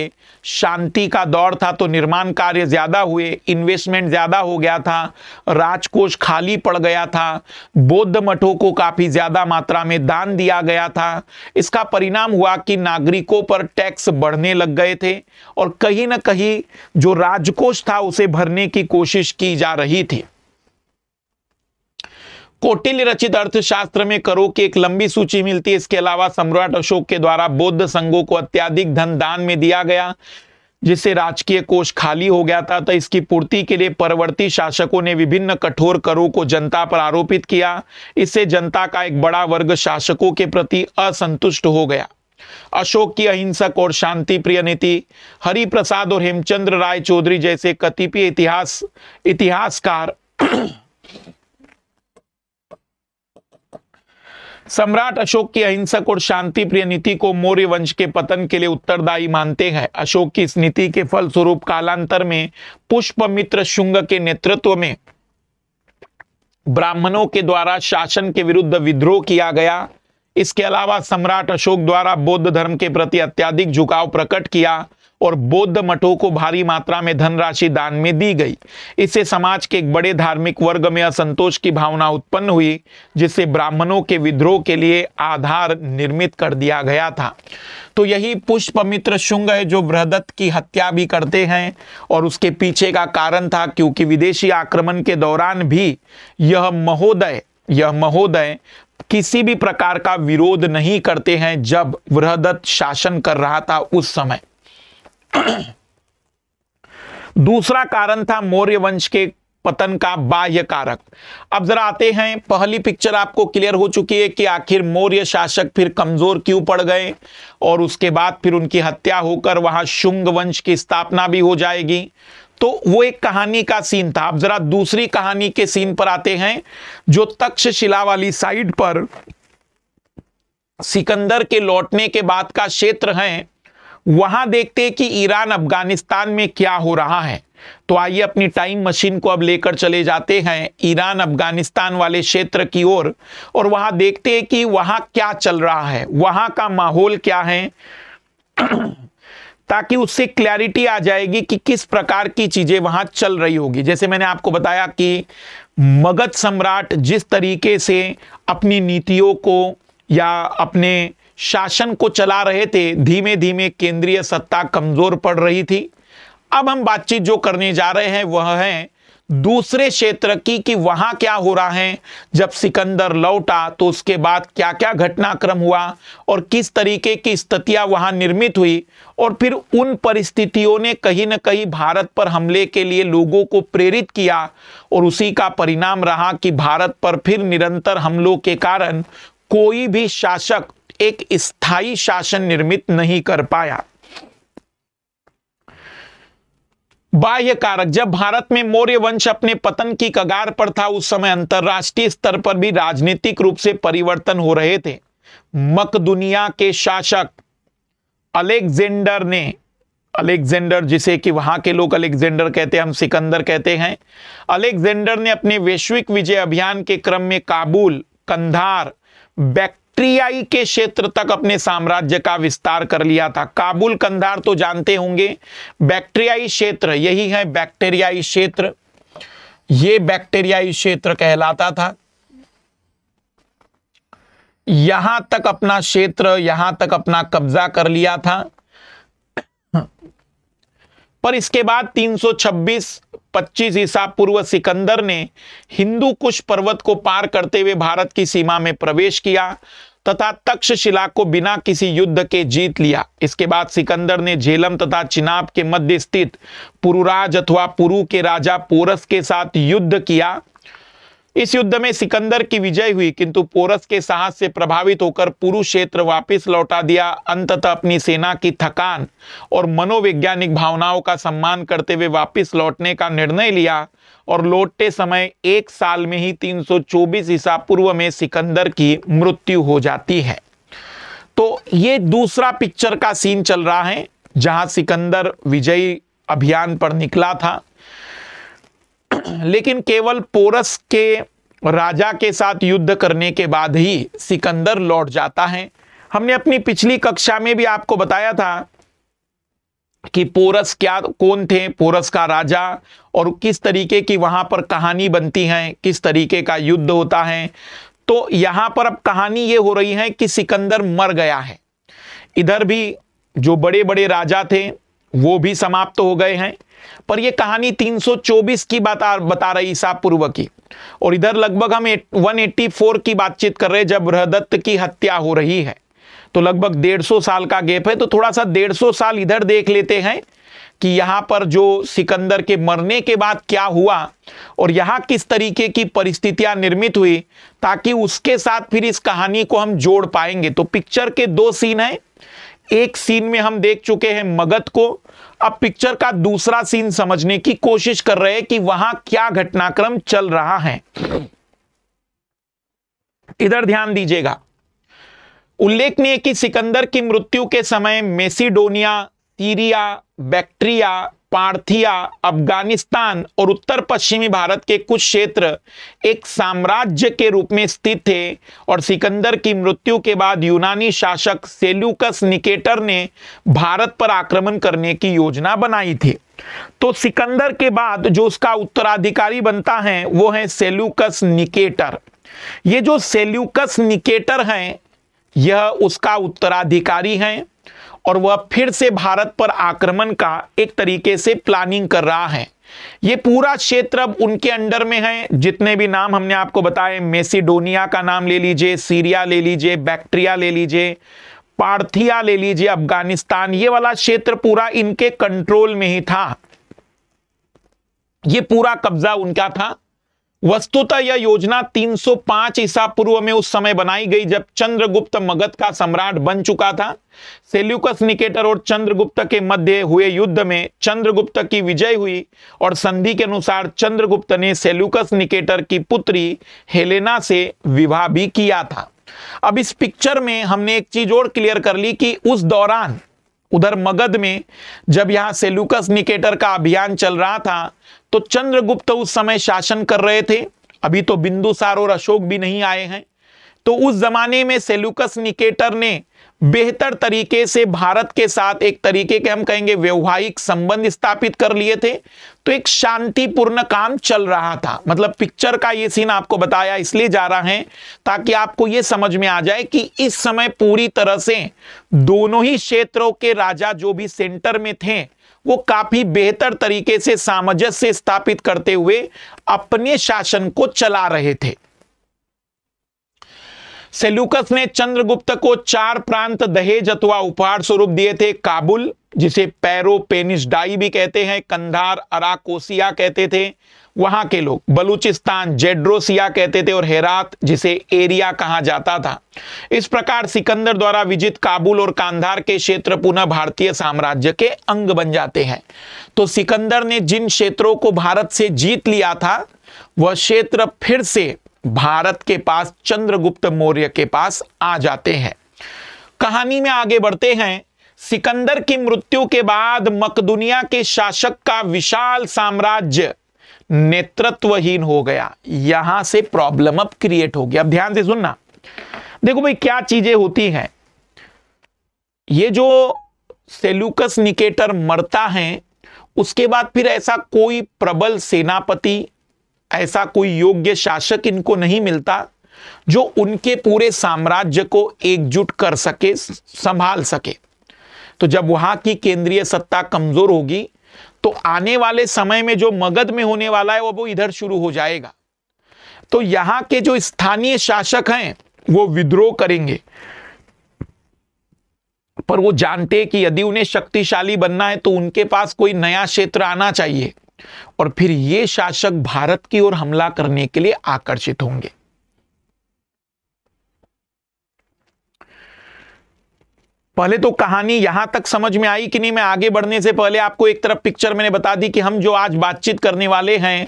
शांति का दौर था तो निर्माण कार्य ज्यादा हुए इन्वेस्टमेंट ज्यादा हो गया था राजकोष खाली पड़ गया था बौद्ध मठों को काफी ज्यादा मात्रा में दान दिया गया था इसका परिणाम हुआ कि नागरिकों पर टैक्स बढ़ने लग गए थे और कहीं ना कहीं जो राजकोष था उसे भरने की कोशिश की जा रही थी कोटिल्य रचित अर्थशास्त्र में करो की एक लंबी सूची मिलती है इसके अलावा सम्राट अशोक के द्वारा बौद्ध संघों को अत्याधिक धन दान में दिया गया जिससे राजकीय कोष खाली हो गया था तो इसकी पूर्ति के लिए परवर्ती शासकों ने विभिन्न कठोर करों को जनता पर आरोपित किया इससे जनता का एक बड़ा वर्ग शासकों के प्रति असंतुष्ट हो गया अशोक की अहिंसक और शांति प्रिय नीति हरिप्रसाद और हेमचंद्र राय चौधरी जैसे कतिपय इतिहास इतिहासकार सम्राट अशोक की अहिंसक और शांति प्रिय नीति को मौर्य वंश के पतन के लिए उत्तरदायी मानते हैं अशोक की इस नीति के फलस्वरूप कालांतर में पुष्पमित्र शुंग के नेतृत्व में ब्राह्मणों के द्वारा शासन के विरुद्ध विद्रोह किया गया इसके अलावा सम्राट अशोक द्वारा बौद्ध धर्म के प्रति अत्याधिक झुकाव प्रकट किया और बौद्ध मठों को भारी मात्रा में धनराशि दान में दी गई इससे समाज के एक बड़े धार्मिक वर्ग में असंतोष की भावना उत्पन्न हुई जिससे ब्राह्मणों के विद्रोह के लिए आधार निर्मित कर दिया गया था तो यही पुष्पमित्र शुंग है जो बृहदत्त की हत्या भी करते हैं और उसके पीछे का कारण था क्योंकि विदेशी आक्रमण के दौरान भी यह महोदय यह महोदय किसी भी प्रकार का विरोध नहीं करते हैं जब बृहदत्त शासन कर रहा था उस समय दूसरा कारण था मौर्य वंश के पतन का बाह्य कारक अब जरा आते हैं पहली पिक्चर आपको क्लियर हो चुकी है कि आखिर मौर्य शासक फिर कमजोर क्यों पड़ गए और उसके बाद फिर उनकी हत्या होकर वहां शुंग वंश की स्थापना भी हो जाएगी तो वो एक कहानी का सीन था अब जरा दूसरी कहानी के सीन पर आते हैं जो तक्षशिला वाली साइड पर सिकंदर के लौटने के बाद का क्षेत्र है वहां देखते हैं कि ईरान अफगानिस्तान में क्या हो रहा है तो आइए अपनी टाइम मशीन को अब लेकर चले जाते हैं ईरान अफगानिस्तान वाले क्षेत्र की ओर और, और वहां देखते हैं कि वहां क्या चल रहा है वहां का माहौल क्या है [CLEARS THROAT] ताकि उससे क्लैरिटी आ जाएगी कि किस प्रकार की चीजें वहां चल रही होगी जैसे मैंने आपको बताया कि मगध सम्राट जिस तरीके से अपनी नीतियों को या अपने शासन को चला रहे थे धीमे धीमे केंद्रीय सत्ता कमजोर पड़ रही थी अब हम बातचीत जो करने जा रहे हैं वह है दूसरे क्षेत्र की कि वहां क्या हो रहा है जब सिकंदर लौटा तो उसके बाद क्या क्या घटनाक्रम हुआ और किस तरीके की स्थितियां वहां निर्मित हुई और फिर उन परिस्थितियों ने कहीं ना कहीं भारत पर हमले के लिए लोगों को प्रेरित किया और उसी का परिणाम रहा कि भारत पर फिर निरंतर हमलों के कारण कोई भी शासक एक स्थायी शासन निर्मित नहीं कर पाया बाह्य कारक जब भारत में मौर्य वंश अपने पतन की कगार पर था उस समय अंतरराष्ट्रीय स्तर पर भी राजनीतिक रूप से परिवर्तन हो रहे थे मकदुनिया के शासक अलेक्जेंडर ने अलेक्जेंडर जिसे कि वहां के लोग अलेक्जेंडर कहते हैं हम सिकंदर कहते हैं अलेक्जेंडर ने अपने वैश्विक विजय अभियान के क्रम में काबुल कंधार बैक बक्ट्रियाई के क्षेत्र तक अपने साम्राज्य का विस्तार कर लिया था काबुल कंधार तो जानते होंगे बैक्टेरियाई क्षेत्र यही है बैक्टेरियाई क्षेत्र ये बैक्टेरियाई क्षेत्र कहलाता था यहां तक अपना क्षेत्र यहां तक अपना कब्जा कर लिया था पर इसके बाद 326 25 ईसा पूर्व सिकंदर ने हिंदू कुश पर्वत को पार करते हुए भारत की सीमा में प्रवेश किया तथा तक्षशिला को बिना किसी युद्ध के जीत लिया इसके बाद सिकंदर ने झेलम तथा चिनाब के मध्य स्थित पुरुराज अथवा पुरु के राजा पोरस के साथ युद्ध किया इस युद्ध में सिकंदर की विजय हुई किंतु पोरस के साहस से प्रभावित होकर क्षेत्र वापिस लौटा दिया अंततः अपनी सेना की थकान और मनोवैज्ञानिक भावनाओं का सम्मान करते हुए वापिस लौटने का निर्णय लिया और लौटते समय एक साल में ही 324 ईसा पूर्व में सिकंदर की मृत्यु हो जाती है तो ये दूसरा पिक्चर का सीन चल रहा है जहां सिकंदर विजयी अभियान पर निकला था [CLEARS THROAT] लेकिन केवल पोरस के राजा के साथ युद्ध करने के बाद ही सिकंदर लौट जाता है हमने अपनी पिछली कक्षा में भी आपको बताया था कि पोरस क्या कौन थे पोरस का राजा और किस तरीके की वहां पर कहानी बनती है किस तरीके का युद्ध होता है तो यहां पर अब कहानी ये हो रही है कि सिकंदर मर गया है इधर भी जो बड़े बड़े राजा थे वो भी समाप्त हो गए हैं पर ये कहानी 324 की बात बता रही ईसा पूर्व की और इधर लगभग हम 184 की बातचीत कर रहे हैं जब बृहदत्त की हत्या हो रही है तो लगभग 150 साल का गैप है तो थोड़ा सा 150 साल इधर देख लेते हैं कि यहां पर जो सिकंदर के मरने के बाद क्या हुआ और यहां किस तरीके की परिस्थितियां निर्मित हुई ताकि उसके साथ फिर इस कहानी को हम जोड़ पाएंगे तो पिक्चर के दो सीन हैं एक सीन में हम देख चुके हैं मगध को अब पिक्चर का दूसरा सीन समझने की कोशिश कर रहे हैं कि वहां क्या घटनाक्रम चल रहा है इधर ध्यान दीजिएगा उल्लेखनीय कि सिकंदर की मृत्यु के समय मेसिडोनिया तीरिया बैक्ट्रिया पार्थिया अफगानिस्तान और उत्तर पश्चिमी भारत के कुछ क्षेत्र एक साम्राज्य के रूप में स्थित थे और सिकंदर की मृत्यु के बाद यूनानी शासक सेल्यूकस निकेटर ने भारत पर आक्रमण करने की योजना बनाई थी तो सिकंदर के बाद जो उसका उत्तराधिकारी बनता है वो है सेल्यूकस निकेटर ये जो सेल्यूकस निकेटर हैं यह उसका उत्तराधिकारी हैं और वह फिर से भारत पर आक्रमण का एक तरीके से प्लानिंग कर रहा है ये पूरा क्षेत्र अब उनके अंडर में है जितने भी नाम हमने आपको बताए मेसिडोनिया का नाम ले लीजिए सीरिया ले लीजिए बैक्ट्रिया ले लीजिए पार्थिया ले लीजिए अफगानिस्तान ये वाला क्षेत्र पूरा इनके कंट्रोल में ही था ये पूरा कब्जा उनका था वस्तुतः यह योजना 305 ईसा पूर्व में उस समय बनाई गई जब चंद्रगुप्त मगध का सम्राट बन चुका था सेल्यूकस निकेटर और चंद्रगुप्त के मध्य हुए युद्ध में चंद्रगुप्त की विजय हुई और संधि के अनुसार चंद्रगुप्त ने सेल्यूकस निकेटर की पुत्री हेलेना से विवाह भी किया था अब इस पिक्चर में हमने एक चीज और क्लियर कर ली कि उस दौरान उधर मगध में जब यहां सेल्यूकस निकेटर का अभियान चल रहा था तो चंद्रगुप्त उस समय शासन कर रहे थे अभी तो बिंदुसार और अशोक भी नहीं आए हैं तो उस जमाने में सेलुकस निकेटर ने बेहतर तरीके से भारत के साथ एक तरीके के हम कहेंगे व्यवहारिक संबंध स्थापित कर लिए थे तो एक शांतिपूर्ण काम चल रहा था मतलब पिक्चर का ये सीन आपको बताया इसलिए जा रहा है ताकि आपको ये समझ में आ जाए कि इस समय पूरी तरह से दोनों ही क्षेत्रों के राजा जो भी सेंटर में थे वो काफी बेहतर तरीके से सामंजस्य स्थापित करते हुए अपने शासन को चला रहे थे सेल्यूकस ने चंद्रगुप्त को चार प्रांत दहेज अथवा उपहार स्वरूप दिए थे काबुल जिसे पैरो पेनिस डाई भी कहते हैं कंधार अराकोसिया कहते थे वहां के लोग बलूचिस्तान जेड्रोसिया कहते थे और हेरात जिसे एरिया कहा जाता था इस प्रकार सिकंदर द्वारा विजित काबुल और कांधार के क्षेत्र पुनः भारतीय साम्राज्य के अंग बन जाते हैं तो सिकंदर ने जिन क्षेत्रों को भारत से जीत लिया था वह क्षेत्र फिर से भारत के पास चंद्रगुप्त मौर्य के पास आ जाते हैं कहानी में आगे बढ़ते हैं सिकंदर की मृत्यु के बाद मकदुनिया के शासक का विशाल साम्राज्य नेतृत्वहीन हो गया यहां से प्रॉब्लम अब क्रिएट हो गया अब ध्यान से सुनना देखो भाई क्या चीजें होती हैं ये जो सेल्यूकस निकेटर मरता है उसके बाद फिर ऐसा कोई प्रबल सेनापति ऐसा कोई योग्य शासक इनको नहीं मिलता जो उनके पूरे साम्राज्य को एकजुट कर सके संभाल सके तो जब वहां की केंद्रीय सत्ता कमजोर होगी तो आने वाले समय में जो मगध में होने वाला है वो इधर शुरू हो जाएगा तो यहां के जो स्थानीय शासक हैं वो विद्रोह करेंगे पर वो जानते कि यदि उन्हें शक्तिशाली बनना है तो उनके पास कोई नया क्षेत्र आना चाहिए और फिर ये शासक भारत की ओर हमला करने के लिए आकर्षित होंगे पहले तो कहानी यहां तक समझ में आई कि नहीं मैं आगे बढ़ने से पहले आपको एक तरफ पिक्चर मैंने बता दी कि हम जो आज बातचीत करने वाले हैं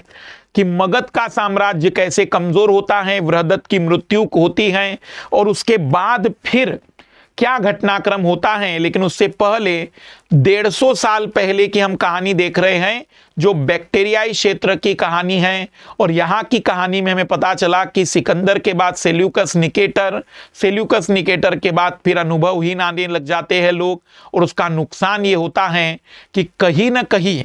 कि मगध का साम्राज्य कैसे कमजोर होता है वृहदत्त की मृत्यु होती है और उसके बाद फिर क्या घटनाक्रम होता है लेकिन उससे पहले 150 साल पहले की हम कहानी देख रहे हैं जो बैक्टीरियाई क्षेत्र की कहानी है और यहाँ की कहानी में हमें पता चला कि सिकंदर के बाद सेल्यूकस निकेटर सेल्यूकस निकेटर के बाद फिर अनुभव ही देने लग जाते हैं लोग और उसका नुकसान ये होता है कि कहीं ना कहीं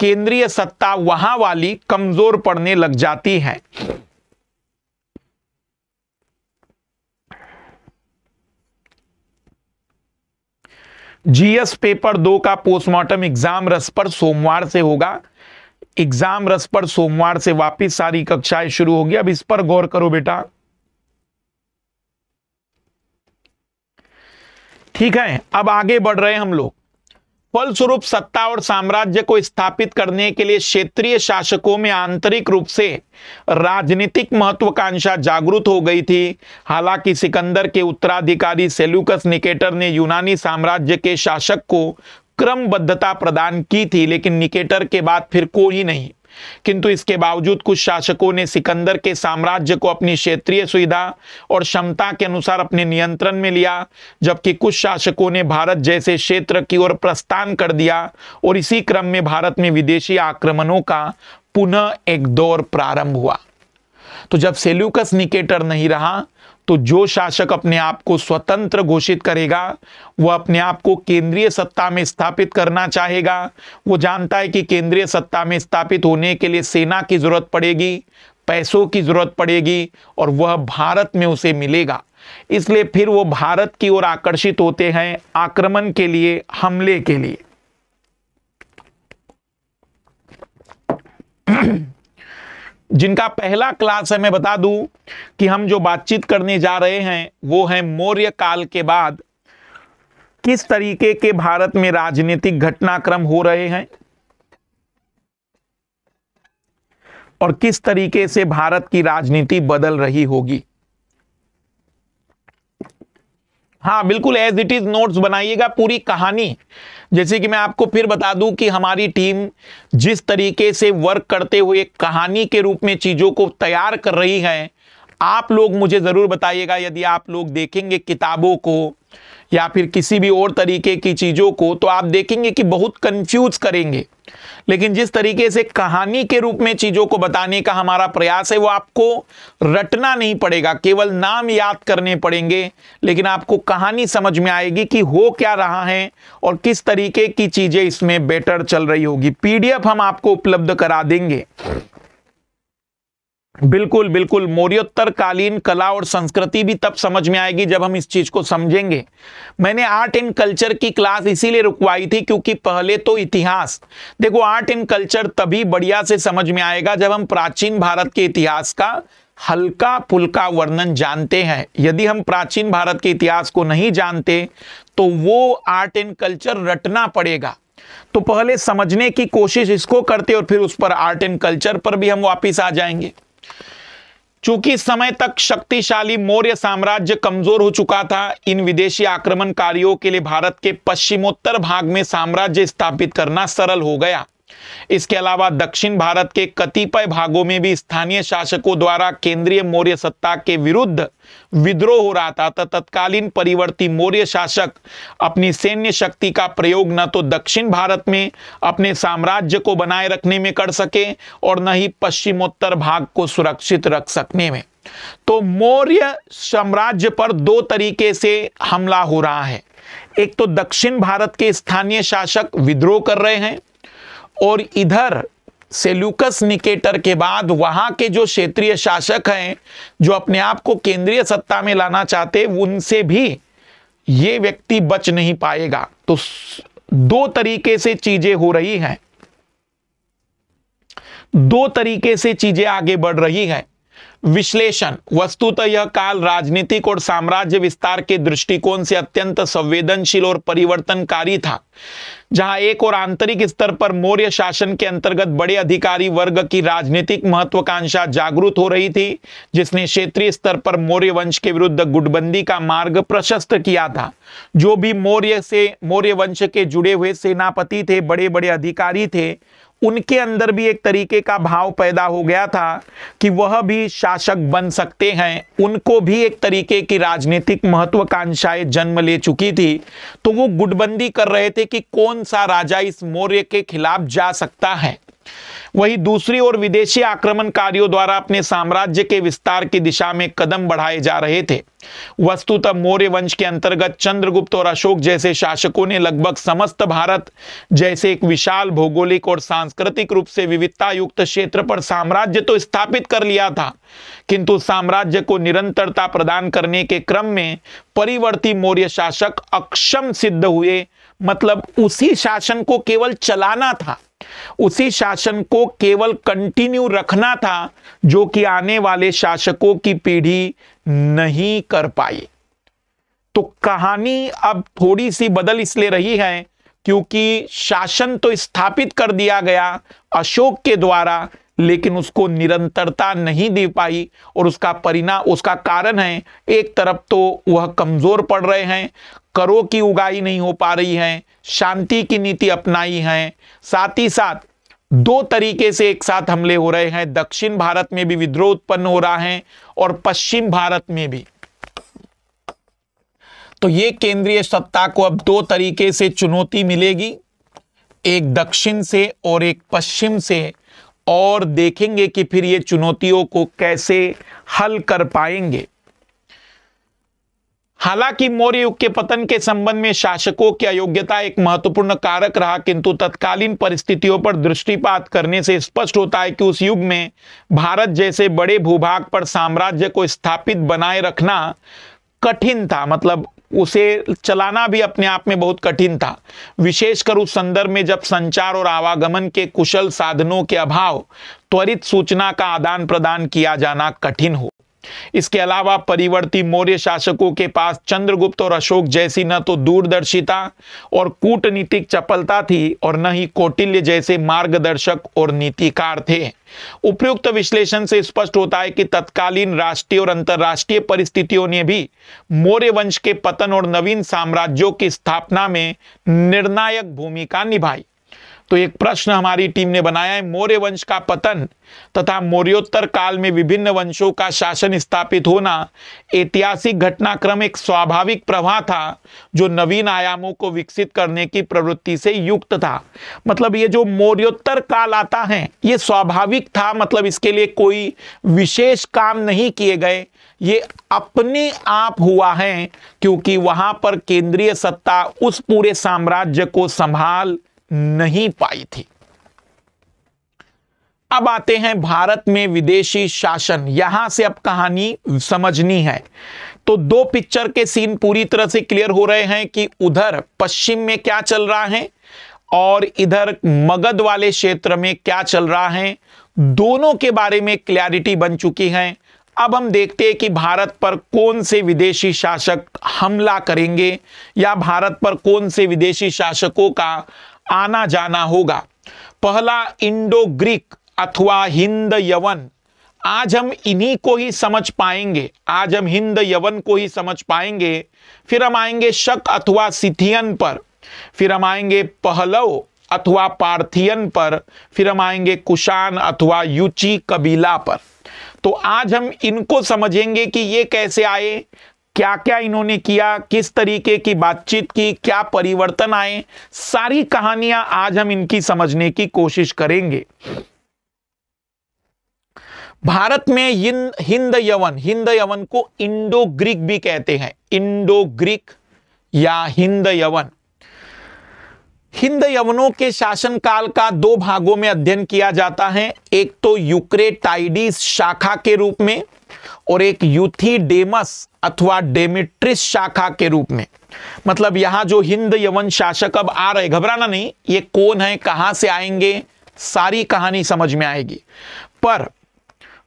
केंद्रीय सत्ता वहाँ वाली कमज़ोर पड़ने लग जाती है जीएस पेपर दो का पोस्टमार्टम एग्जाम रस पर सोमवार से होगा एग्जाम रस पर सोमवार से वापस सारी कक्षाएं शुरू होगी अब इस पर गौर करो बेटा ठीक है अब आगे बढ़ रहे हैं हम लोग फलस्वरूप सत्ता और साम्राज्य को स्थापित करने के लिए क्षेत्रीय शासकों में आंतरिक रूप से राजनीतिक महत्वाकांक्षा जागृत हो गई थी हालांकि सिकंदर के उत्तराधिकारी सेल्यूकस निकेटर ने यूनानी साम्राज्य के शासक को क्रमबद्धता प्रदान की थी लेकिन निकेटर के बाद फिर कोई नहीं किंतु इसके बावजूद कुछ शासकों ने सिकंदर के साम्राज्य को अपनी क्षेत्रीय सुविधा और क्षमता के अनुसार अपने नियंत्रण में लिया जबकि कुछ शासकों ने भारत जैसे क्षेत्र की ओर प्रस्थान कर दिया और इसी क्रम में भारत में विदेशी आक्रमणों का पुनः एक दौर प्रारंभ हुआ तो जब सेल्यूकस निकेटर नहीं रहा तो जो शासक अपने आप को स्वतंत्र घोषित करेगा वह अपने आप को केंद्रीय सत्ता में स्थापित करना चाहेगा वो जानता है कि केंद्रीय सत्ता में स्थापित होने के लिए सेना की जरूरत पड़ेगी पैसों की जरूरत पड़ेगी और वह भारत में उसे मिलेगा इसलिए फिर वो भारत की ओर आकर्षित होते हैं आक्रमण के लिए हमले के लिए जिनका पहला क्लास है मैं बता दूं कि हम जो बातचीत करने जा रहे हैं वो है मौर्य काल के बाद किस तरीके के भारत में राजनीतिक घटनाक्रम हो रहे हैं और किस तरीके से भारत की राजनीति बदल रही होगी हाँ बिल्कुल एज इट इज नोट्स बनाइएगा पूरी कहानी जैसे कि मैं आपको फिर बता दूं कि हमारी टीम जिस तरीके से वर्क करते हुए कहानी के रूप में चीज़ों को तैयार कर रही है आप लोग मुझे ज़रूर बताइएगा यदि आप लोग देखेंगे किताबों को या फिर किसी भी और तरीके की चीज़ों को तो आप देखेंगे कि बहुत कंफ्यूज करेंगे लेकिन जिस तरीके से कहानी के रूप में चीजों को बताने का हमारा प्रयास है वो आपको रटना नहीं पड़ेगा केवल नाम याद करने पड़ेंगे लेकिन आपको कहानी समझ में आएगी कि हो क्या रहा है और किस तरीके की चीजें इसमें बेटर चल रही होगी पीडीएफ हम आपको उपलब्ध करा देंगे बिल्कुल बिल्कुल मौर्योत्तरकालीन कला और संस्कृति भी तब समझ में आएगी जब हम इस चीज को समझेंगे मैंने आर्ट एंड कल्चर की क्लास इसीलिए रुकवाई थी क्योंकि पहले तो इतिहास देखो आर्ट एंड कल्चर तभी बढ़िया से समझ में आएगा जब हम प्राचीन भारत के इतिहास का हल्का फुल्का वर्णन जानते हैं यदि हम प्राचीन भारत के इतिहास को नहीं जानते तो वो आर्ट एंड कल्चर रटना पड़ेगा तो पहले समझने की कोशिश इसको करते और फिर उस पर आर्ट एंड कल्चर पर भी हम वापिस आ जाएंगे चूंकि समय तक शक्तिशाली मौर्य साम्राज्य कमजोर हो चुका था इन विदेशी आक्रमणकारियों के लिए भारत के पश्चिमोत्तर भाग में साम्राज्य स्थापित करना सरल हो गया इसके अलावा दक्षिण भारत के कतिपय भागों में भी स्थानीय शासकों द्वारा केंद्रीय मौर्य सत्ता के विरुद्ध विद्रोह हो रहा था तत्कालीन परिवर्ती मौर्य शासक अपनी सैन्य शक्ति का प्रयोग न तो दक्षिण भारत में अपने साम्राज्य को बनाए रखने में कर सके और न ही पश्चिमोत्तर भाग को सुरक्षित रख सकने में तो मौर्य साम्राज्य पर दो तरीके से हमला हो रहा है एक तो दक्षिण भारत के स्थानीय शासक विद्रोह कर रहे हैं और इधर सेल्यूकस निकेटर के बाद वहां के जो क्षेत्रीय शासक हैं जो अपने आप को केंद्रीय सत्ता में लाना चाहते उनसे भी ये व्यक्ति बच नहीं पाएगा तो दो तरीके से चीजें हो रही हैं दो तरीके से चीजें आगे बढ़ रही हैं विश्लेषण वस्तुतः यह काल राजनीतिक और साम्राज्य विस्तार के दृष्टिकोण से अत्यंत संवेदनशील और परिवर्तनकारी था जहां एक और आंतरिक स्तर पर मौर्य शासन के अंतर्गत बड़े अधिकारी वर्ग की राजनीतिक महत्वाकांक्षा जागृत हो रही थी जिसने क्षेत्रीय स्तर पर मौर्य वंश के विरुद्ध गुटबंदी का मार्ग प्रशस्त किया था जो भी मौर्य से मौर्य वंश के जुड़े हुए सेनापति थे बड़े बड़े अधिकारी थे उनके अंदर भी एक तरीके का भाव पैदा हो गया था कि वह भी शासक बन सकते हैं उनको भी एक तरीके की राजनीतिक महत्वाकांक्षाएं जन्म ले चुकी थी तो वो गुटबंदी कर रहे थे कि कौन सा राजा इस मौर्य के खिलाफ जा सकता है वहीं दूसरी ओर विदेशी आक्रमणकारियों द्वारा अपने साम्राज्य के विस्तार की दिशा में कदम बढ़ाए जा रहे थे वस्तुतः मौर्य वंश के अंतर्गत चंद्रगुप्त और अशोक जैसे शासकों ने लगभग समस्त भारत जैसे एक विशाल भौगोलिक और सांस्कृतिक रूप से विविधता युक्त क्षेत्र पर साम्राज्य तो स्थापित कर लिया था किंतु साम्राज्य को निरंतरता प्रदान करने के क्रम में परिवर्ती मौर्य शासक अक्षम सिद्ध हुए मतलब उसी शासन को केवल चलाना था उसी शासन को केवल कंटिन्यू रखना था जो कि आने वाले शासकों की पीढ़ी नहीं कर पाई तो कहानी अब थोड़ी सी बदल इसलिए रही है क्योंकि शासन तो स्थापित कर दिया गया अशोक के द्वारा लेकिन उसको निरंतरता नहीं दे पाई और उसका परिणाम उसका कारण है एक तरफ तो वह कमज़ोर पड़ रहे हैं करों की उगाई नहीं हो पा रही है शांति की नीति अपनाई है साथ ही साथ दो तरीके से एक साथ हमले हो रहे हैं दक्षिण भारत में भी विद्रोह उत्पन्न हो रहा है और पश्चिम भारत में भी तो ये केंद्रीय सत्ता को अब दो तरीके से चुनौती मिलेगी एक दक्षिण से और एक पश्चिम से और देखेंगे कि फिर ये चुनौतियों को कैसे हल कर पाएंगे हालांकि मौर्य युग के पतन के संबंध में शासकों की अयोग्यता एक महत्वपूर्ण कारक रहा किंतु तत्कालीन परिस्थितियों पर दृष्टिपात करने से स्पष्ट होता है कि उस युग में भारत जैसे बड़े भूभाग पर साम्राज्य को स्थापित बनाए रखना कठिन था मतलब उसे चलाना भी अपने आप में बहुत कठिन था विशेषकर उस संदर्भ में जब संचार और आवागमन के कुशल साधनों के अभाव त्वरित सूचना का आदान प्रदान किया जाना कठिन हो इसके अलावा परिवर्ती मौर्य शासकों के पास चंद्रगुप्त और अशोक जैसी न तो दूरदर्शिता और कूटनीतिक चपलता थी और न ही कौटिल्य जैसे मार्गदर्शक और नीतिकार थे उपयुक्त विश्लेषण से स्पष्ट होता है कि तत्कालीन राष्ट्रीय और अंतर्राष्ट्रीय परिस्थितियों ने भी मौर्य वंश के पतन और नवीन साम्राज्यों की स्थापना में निर्णायक भूमिका निभाई तो एक प्रश्न हमारी टीम ने बनाया है मौर्य वंश का पतन तथा मौर्योत्तर काल में विभिन्न वंशों का शासन स्थापित होना ऐतिहासिक घटनाक्रम एक स्वाभाविक प्रवाह था जो नवीन आयामों को विकसित करने की प्रवृत्ति से युक्त था मतलब ये जो मौर्योत्तर काल आता है ये स्वाभाविक था मतलब इसके लिए कोई विशेष काम नहीं किए गए ये अपने आप हुआ है क्योंकि वहां पर केंद्रीय सत्ता उस पूरे साम्राज्य को संभाल नहीं पाई थी अब आते हैं भारत में विदेशी शासन यहां से अब कहानी समझनी है तो दो पिक्चर के सीन पूरी तरह से क्लियर हो रहे हैं कि उधर पश्चिम में क्या चल रहा है और इधर मगध वाले क्षेत्र में क्या चल रहा है दोनों के बारे में क्लैरिटी बन चुकी है अब हम देखते हैं कि भारत पर कौन से विदेशी शासक हमला करेंगे या भारत पर कौन से विदेशी शासकों का आना जाना होगा पहला इंडो ग्रीक अथवा हिंद यवन आज हम इन्हीं को ही समझ पाएंगे आज हम हिंद यवन को ही समझ पाएंगे फिर हम आएंगे शक अथवा सिथियन पर फिर हम आएंगे पहलव अथवा पार्थियन पर फिर हम आएंगे कुशान अथवा युची कबीला पर तो आज हम इनको समझेंगे कि ये कैसे आए क्या क्या इन्होंने किया किस तरीके की बातचीत की क्या परिवर्तन आए सारी कहानियां आज हम इनकी समझने की कोशिश करेंगे भारत में हिंद यवन हिंद यवन को इंडो ग्रीक भी कहते हैं इंडो ग्रीक या हिंद यवन हिंद यवनों के शासनकाल का दो भागों में अध्ययन किया जाता है एक तो यूक्रेटाइडिस शाखा के रूप में और एक यूथीडेमस अथवा डेमिट्रिस शाखा के रूप में मतलब यहां जो हिंद यवन शासक अब आ रहे घबराना नहीं ये कौन है कहां से आएंगे सारी कहानी समझ में आएगी पर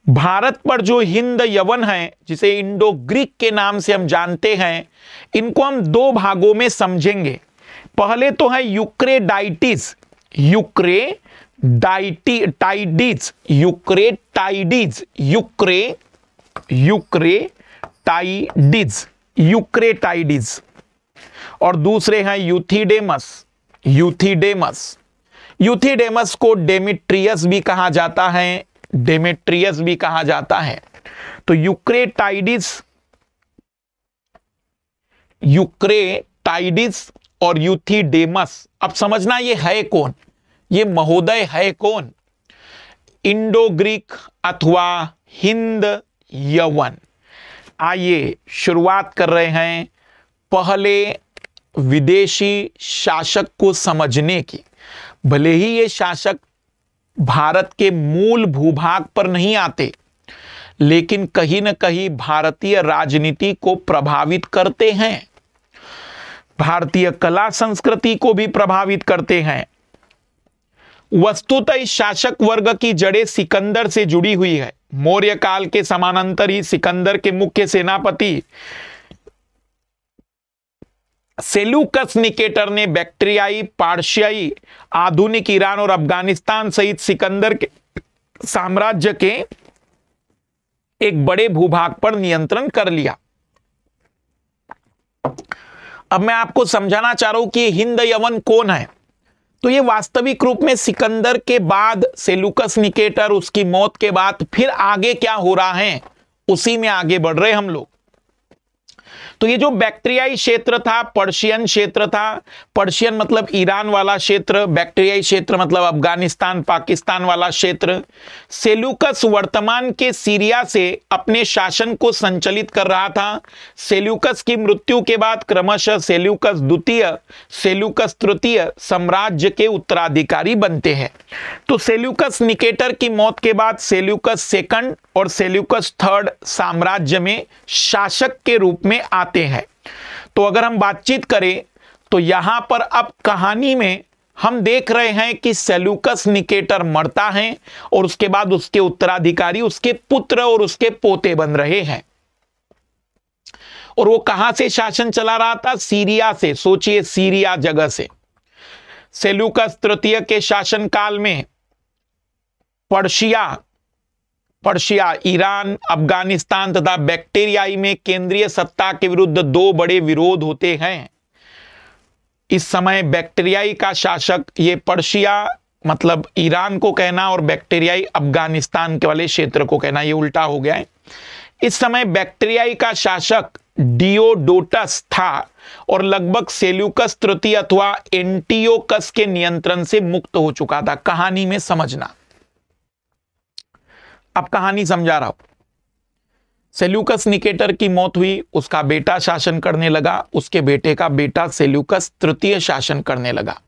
भारत पर जो हिंद यवन है जिसे इंडो ग्रीक के नाम से हम जानते हैं इनको हम दो भागों में समझेंगे पहले तो है यूक्रेडाइटिस यूक्रे डाइटी टाइडीज टाइडीज यूक्रे यूक्रेटाइडिज यूक्रेटाइडिज और दूसरे हैं यूथीडेमस यूथीडेमस यूथीडेमस को डेमिट्रियस भी कहा जाता है डेमिट्रियस भी कहा जाता है तो यूक्रेटाइडिस यूक्रेटाइडिस और यूथीडेमस अब समझना ये है कौन ये महोदय है कौन इंडो ग्रीक अथवा हिंद यवन आइए शुरुआत कर रहे हैं पहले विदेशी शासक को समझने की भले ही ये शासक भारत के मूल भूभाग पर नहीं आते लेकिन कहीं ना कहीं भारतीय राजनीति को प्रभावित करते हैं भारतीय कला संस्कृति को भी प्रभावित करते हैं वस्तुतः शासक वर्ग की जड़ें सिकंदर से जुड़ी हुई है मौर्य काल के समानांतर ही सिकंदर के मुख्य सेनापति सेलुकस निकेटर ने बैक्टीरियाई पार्शियाई आधुनिक ईरान और अफगानिस्तान सहित सिकंदर के साम्राज्य के एक बड़े भूभाग पर नियंत्रण कर लिया अब मैं आपको समझाना चाह रहा हूं कि हिंद यवन कौन है तो ये वास्तविक रूप में सिकंदर के बाद सेलुकस निकेटर उसकी मौत के बाद फिर आगे क्या हो रहा है उसी में आगे बढ़ रहे हम लोग तो ये जो बैक्टीरियाई क्षेत्र था पर्शियन क्षेत्र था पर्शियन मतलब ईरान वाला क्षेत्र बैक्टीरियाई क्षेत्र मतलब अफगानिस्तान पाकिस्तान वाला क्षेत्र सेल्यूकस वर्तमान के सीरिया से अपने शासन को संचालित कर रहा था सेल्यूकस की मृत्यु के बाद क्रमशः सेल्यूकस द्वितीय सेल्यूकस तृतीय साम्राज्य के उत्तराधिकारी बनते हैं तो सेल्यूकस निकेटर की मौत के बाद सेल्यूकस सेकंड और सेल्यूकस थर्ड साम्राज्य में शासक के रूप में आते आते हैं तो अगर हम बातचीत करें तो यहां पर अब कहानी में हम देख रहे हैं कि सेल्यूकस निकेटर मरता है और उसके बाद उसके उत्तराधिकारी उसके पुत्र और उसके पोते बन रहे हैं और वो कहां से शासन चला रहा था सीरिया से सोचिए सीरिया जगह से सेल्यूकस तृतीय के शासनकाल में पर्शिया पर्शिया ईरान अफगानिस्तान तथा बैक्टीरियाई में केंद्रीय सत्ता के विरुद्ध दो बड़े विरोध होते हैं इस समय बैक्टीरियाई का शासक ये पर्शिया मतलब ईरान को कहना और बैक्टीरियाई अफगानिस्तान के वाले क्षेत्र को कहना ये उल्टा हो गया है इस समय बैक्टीरियाई का शासक डियोडोटस था और लगभग सेल्यूकस तृतीय अथवा एंटीओकस के नियंत्रण से मुक्त हो चुका था कहानी में समझना अब कहानी समझा रहा हूं सेल्यूकस निकेटर की मौत हुई उसका बेटा शासन करने लगा उसके बेटे का बेटा सेल्यूकस तृतीय शासन करने लगा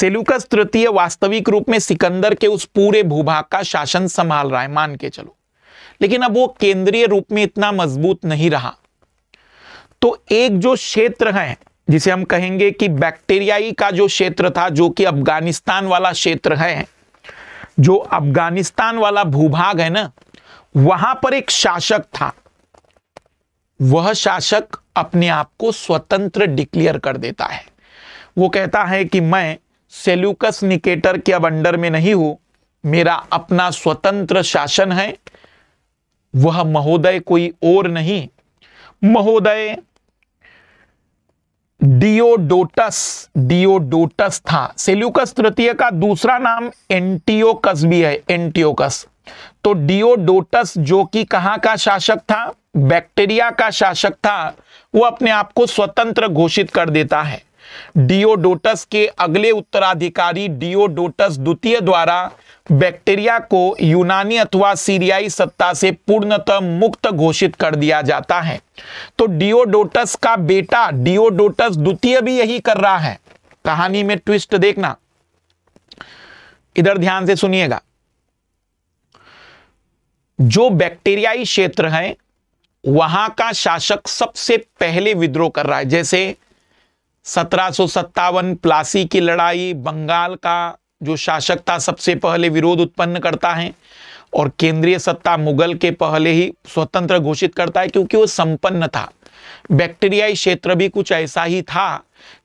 सेल्यूकस तृतीय वास्तविक रूप में सिकंदर के उस पूरे भूभाग का शासन संभाल रहा है मान के चलो लेकिन अब वो केंद्रीय रूप में इतना मजबूत नहीं रहा तो एक जो क्षेत्र है जिसे हम कहेंगे कि बैक्टीरियाई का जो क्षेत्र था जो कि अफगानिस्तान वाला क्षेत्र है जो अफगानिस्तान वाला भूभाग है ना वहां पर एक शासक था वह शासक अपने आप को स्वतंत्र डिक्लेयर कर देता है वो कहता है कि मैं सेल्यूकस निकेटर के अब अंडर में नहीं हूं मेरा अपना स्वतंत्र शासन है वह महोदय कोई और नहीं महोदय डिओडोटस डियोडोटस था सेल्यूकस तृतीय का दूसरा नाम एंटीओकस भी है एंटीओकस तो डियोडोटस जो कि कहां का शासक था बैक्टीरिया का शासक था वो अपने आप को स्वतंत्र घोषित कर देता है डिओडोटस के अगले उत्तराधिकारी डिओडोटस द्वितीय द्वारा बैक्टीरिया को यूनानी अथवा सीरियाई सत्ता से पूर्णतः मुक्त घोषित कर दिया जाता है तो डिओडोटस का बेटा डिओडोटस द्वितीय भी यही कर रहा है कहानी में ट्विस्ट देखना इधर ध्यान से सुनिएगा जो बैक्टीरियाई क्षेत्र है वहां का शासक सबसे पहले विद्रोह कर रहा है जैसे सत्रह प्लासी की लड़ाई बंगाल का जो शासकता सबसे पहले विरोध उत्पन्न करता है और केंद्रीय सत्ता मुगल के पहले ही स्वतंत्र घोषित करता है क्योंकि वो संपन्न था बैक्टीरियाई क्षेत्र भी कुछ ऐसा ही था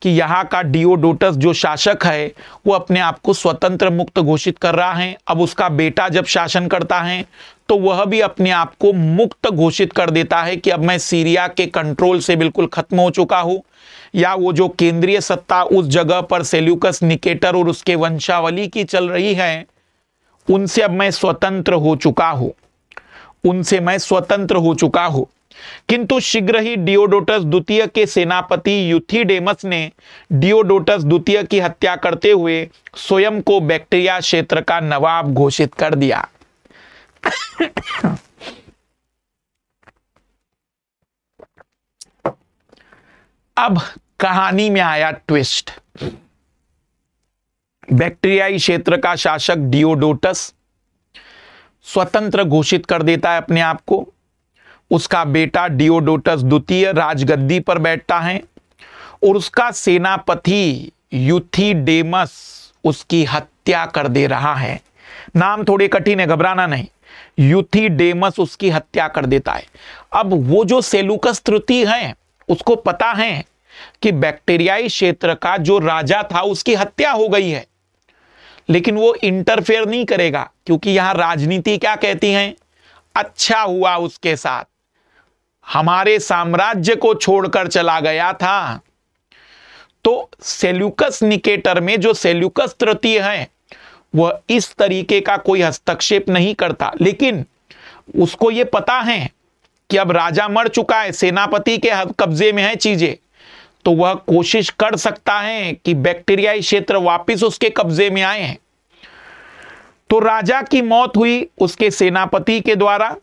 कि यहाँ का डिओडोटस जो शासक है वो अपने आप को स्वतंत्र मुक्त घोषित कर रहा है अब उसका बेटा जब शासन करता है तो वह भी अपने आप को मुक्त घोषित कर देता है कि अब मैं सीरिया के कंट्रोल से बिल्कुल खत्म हो चुका हूँ या वो जो केंद्रीय सत्ता उस जगह पर सेल्यूकस निकेटर और उसके वंशावली की चल रही है उनसे अब मैं स्वतंत्र हो चुका हूँ उनसे मैं स्वतंत्र हो चुका हूँ किंतु शीघ्र ही डियोडोटस द्वितीय के सेनापति यूथीडेमस ने डियोडोटस द्वितीय की हत्या करते हुए स्वयं को बैक्टीरिया क्षेत्र का नवाब घोषित कर दिया अब कहानी में आया ट्विस्ट बैक्टीरियाई क्षेत्र का शासक डिओडोटस स्वतंत्र घोषित कर देता है अपने आप को उसका बेटा डिओडोटस द्वितीय राजगद्दी पर बैठता है और उसका सेनापति यूथीडेमस उसकी हत्या कर दे रहा है नाम थोड़े कठिन है घबराना नहीं यूथीडेमस उसकी हत्या कर देता है अब वो जो सेलुकस तृतीय है उसको पता है कि बैक्टीरियाई क्षेत्र का जो राजा था उसकी हत्या हो गई है लेकिन वो इंटरफेयर नहीं करेगा क्योंकि यहां राजनीति क्या कहती है अच्छा हुआ उसके साथ हमारे साम्राज्य को छोड़कर चला गया था तो सेल्यूकस निकेटर में जो सेल्यूकस तृतीय है वह इस तरीके का कोई हस्तक्षेप नहीं करता लेकिन उसको यह पता है कि अब राजा मर चुका है सेनापति के कब्जे में है चीजें तो वह कोशिश कर सकता है कि बैक्टीरियाई क्षेत्र वापस उसके कब्जे में आए हैं तो राजा की मौत हुई उसके सेनापति के द्वारा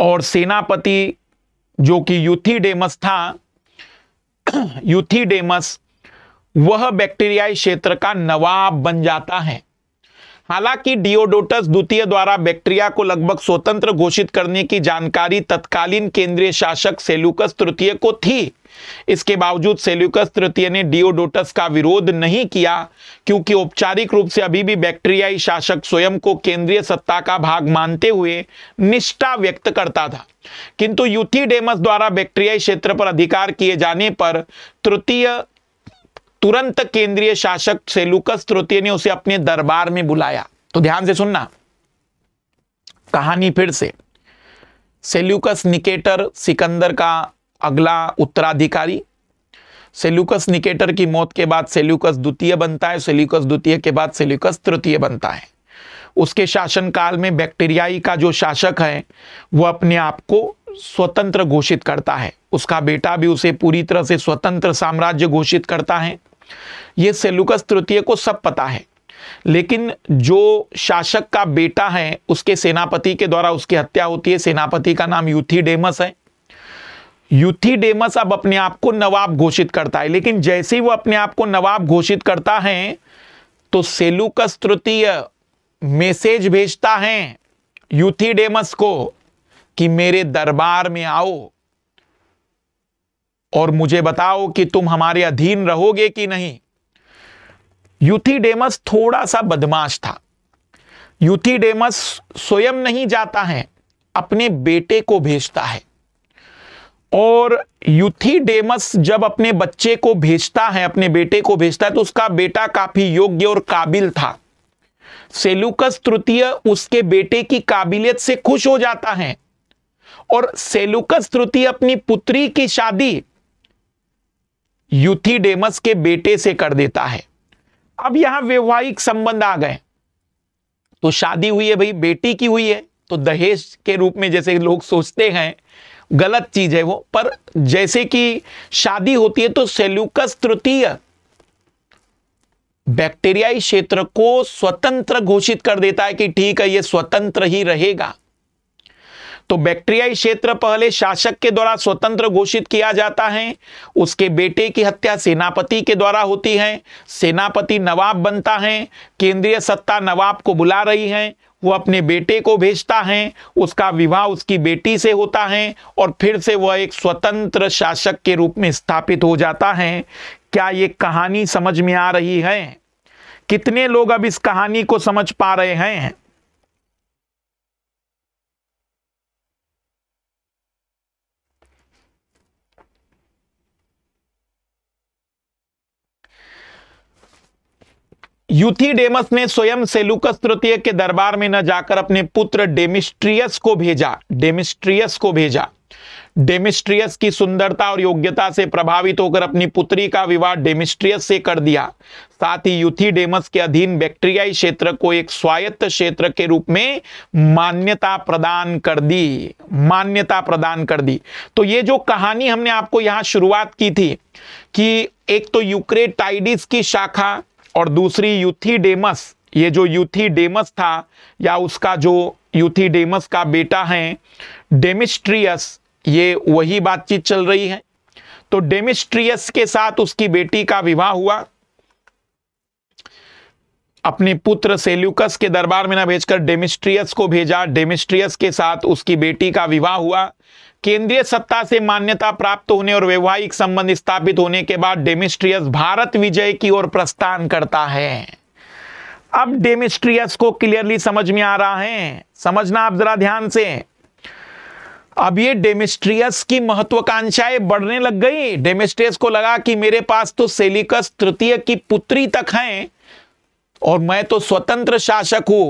और सेनापति जो कि डेमस था [CLEARS THROAT] यूथीडेमस वह बैक्टीरियाई क्षेत्र का नवाब बन जाता है हालांकि डियोडोटस द्वितीय द्वारा बैक्टीरिया को लगभग स्वतंत्र घोषित करने की जानकारी तत्कालीन केंद्रीय शासक सेलुकस तृतीय को थी इसके बावजूद सेल्यूकस तृतीय ने डिओडोटस का विरोध नहीं किया क्योंकि औपचारिक रूप से अभी भी बैक्टीरियाई शासक स्वयं को केंद्रीय सत्ता का भाग मानते हुए निष्ठा व्यक्त करता था किंतु यूथीडेमस द्वारा बैक्टीरियाई क्षेत्र पर अधिकार किए जाने पर तृतीय तुरंत केंद्रीय शासक सेलुकस तृतीय ने उसे अपने दरबार में बुलाया तो ध्यान से सुनना कहानी फिर से सेल्यूकस निकेटर सिकंदर का अगला उत्तराधिकारी सेल्यूकस निकेटर की मौत के बाद सेल्यूकस द्वितीय बनता है सेल्यूकस द्वितीय के बाद सेल्यूकस तृतीय बनता है उसके शासनकाल में बैक्टीरियाई का जो शासक है वो अपने आप को स्वतंत्र घोषित करता है उसका बेटा भी उसे पूरी तरह से स्वतंत्र साम्राज्य घोषित करता है ये सेल्यूकस तृतीय को सब पता है लेकिन जो शासक का बेटा है उसके सेनापति के द्वारा उसकी हत्या होती है सेनापति का नाम यूथीडेमस है यूथीडेमस अब अपने आप को नवाब घोषित करता है लेकिन जैसे ही वो अपने आप को नवाब घोषित करता है तो सेलुकस तृतीय मैसेज भेजता है यूथीडेमस को कि मेरे दरबार में आओ और मुझे बताओ कि तुम हमारे अधीन रहोगे कि नहीं यूथीडेमस थोड़ा सा बदमाश था यूथीडेमस स्वयं नहीं जाता है अपने बेटे को भेजता है और यूथीडेमस जब अपने बच्चे को भेजता है अपने बेटे को भेजता है तो उसका बेटा काफी योग्य और काबिल था सेलुकस तृतीय उसके बेटे की काबिलियत से खुश हो जाता है और सेलुकस तृतीय अपनी पुत्री की शादी यूथीडेमस के बेटे से कर देता है अब यहां वैवाहिक संबंध आ गए तो शादी हुई है भाई बेटी की हुई है तो दहेज के रूप में जैसे लोग सोचते हैं गलत चीज है वो पर जैसे कि शादी होती है तो सेल्यूकस तृतीय बैक्टीरियाई क्षेत्र को स्वतंत्र घोषित कर देता है कि ठीक है ये स्वतंत्र ही रहेगा तो बैक्टीरियाई क्षेत्र पहले शासक के द्वारा स्वतंत्र घोषित किया जाता है उसके बेटे की हत्या सेनापति के द्वारा होती है सेनापति नवाब बनता है केंद्रीय सत्ता नवाब को बुला रही है वो अपने बेटे को भेजता है उसका विवाह उसकी बेटी से होता है और फिर से वह एक स्वतंत्र शासक के रूप में स्थापित हो जाता है क्या ये कहानी समझ में आ रही है कितने लोग अब इस कहानी को समझ पा रहे हैं यूथीडेमस ने स्वयं सेलुकस तृतीय के दरबार में न जाकर अपने पुत्र डेमिस्ट्रियस को भेजा डेमिस्ट्रियस को भेजा डेमिस्ट्रियस की सुंदरता और योग्यता से प्रभावित होकर अपनी पुत्री का विवाह डेमिस्ट्रियस से कर दिया साथ ही यूथीडेमस के अधीन बैक्टीरियाई क्षेत्र को एक स्वायत्त क्षेत्र के रूप में मान्यता प्रदान कर दी मान्यता प्रदान कर दी तो ये जो कहानी हमने आपको यहां शुरुआत की थी कि एक तो यूक्रेटाइडिस की शाखा और दूसरी यूथीडेमस ये जो यूथीडेमस था या उसका जो यूथीडेमस का बेटा है डेमिस्ट्रियस ये वही बातचीत चल रही है तो डेमिस्ट्रियस के साथ उसकी बेटी का विवाह हुआ अपने पुत्र सेल्यूकस के दरबार में ना भेजकर डेमिस्ट्रियस को भेजा डेमिस्ट्रियस के साथ उसकी बेटी का विवाह हुआ केंद्रीय सत्ता से मान्यता प्राप्त होने और वैवाहिक संबंध स्थापित होने के बाद डेमिस्ट्रियस भारत विजय की ओर प्रस्थान करता है अब डेमिस्ट्रियस को क्लियरली समझ में आ रहा है समझना आप जरा ध्यान से अब ये डेमिस्ट्रियस की महत्वाकांक्षाएं बढ़ने लग गई डेमिस्ट्रियस को लगा कि मेरे पास तो सेलिकस तृतीय की पुत्री तक है और मैं तो स्वतंत्र शासक हूं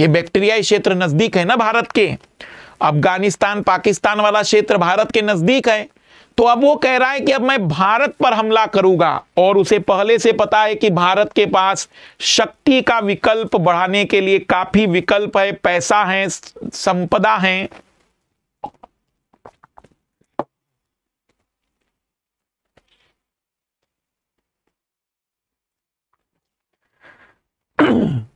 ये बैक्टीरियाई क्षेत्र नजदीक है ना भारत के अफगानिस्तान पाकिस्तान वाला क्षेत्र भारत के नज़दीक है तो अब वो कह रहा है कि अब मैं भारत पर हमला करूंगा और उसे पहले से पता है कि भारत के पास शक्ति का विकल्प बढ़ाने के लिए काफी विकल्प है पैसा है संपदा है [CLEARS THROAT]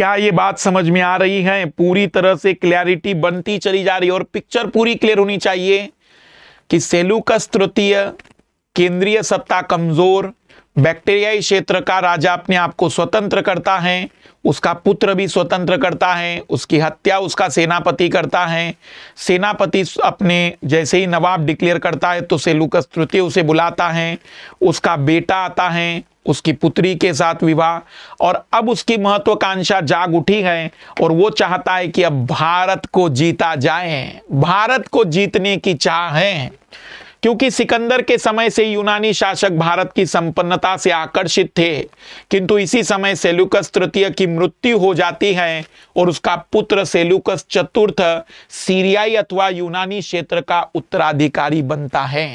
क्या ये बात समझ में आ रही है पूरी तरह से क्लैरिटी बनती चली जा रही है और पिक्चर पूरी क्लियर होनी चाहिए कि का तृतीय केंद्रीय सत्ता कमजोर बैक्टीरियाई क्षेत्र का राजा अपने आप को स्वतंत्र करता है उसका पुत्र भी स्वतंत्र करता है उसकी हत्या उसका सेनापति करता है सेनापति अपने जैसे ही नवाब डिक्लेयर करता है तो सेलुकस तृतीय उसे बुलाता है उसका बेटा आता है उसकी पुत्री के साथ विवाह और अब उसकी महत्वाकांक्षा जाग उठी है और वो चाहता है कि अब भारत को जीता जाए भारत को जीतने की चाह है क्योंकि सिकंदर के समय से यूनानी शासक भारत की संपन्नता से आकर्षित थे किंतु इसी समय सेलुकस तृतीय की मृत्यु हो जाती है और उसका पुत्र सेलुकस चतुर्थ सीरियाई अथवा यूनानी क्षेत्र का उत्तराधिकारी बनता है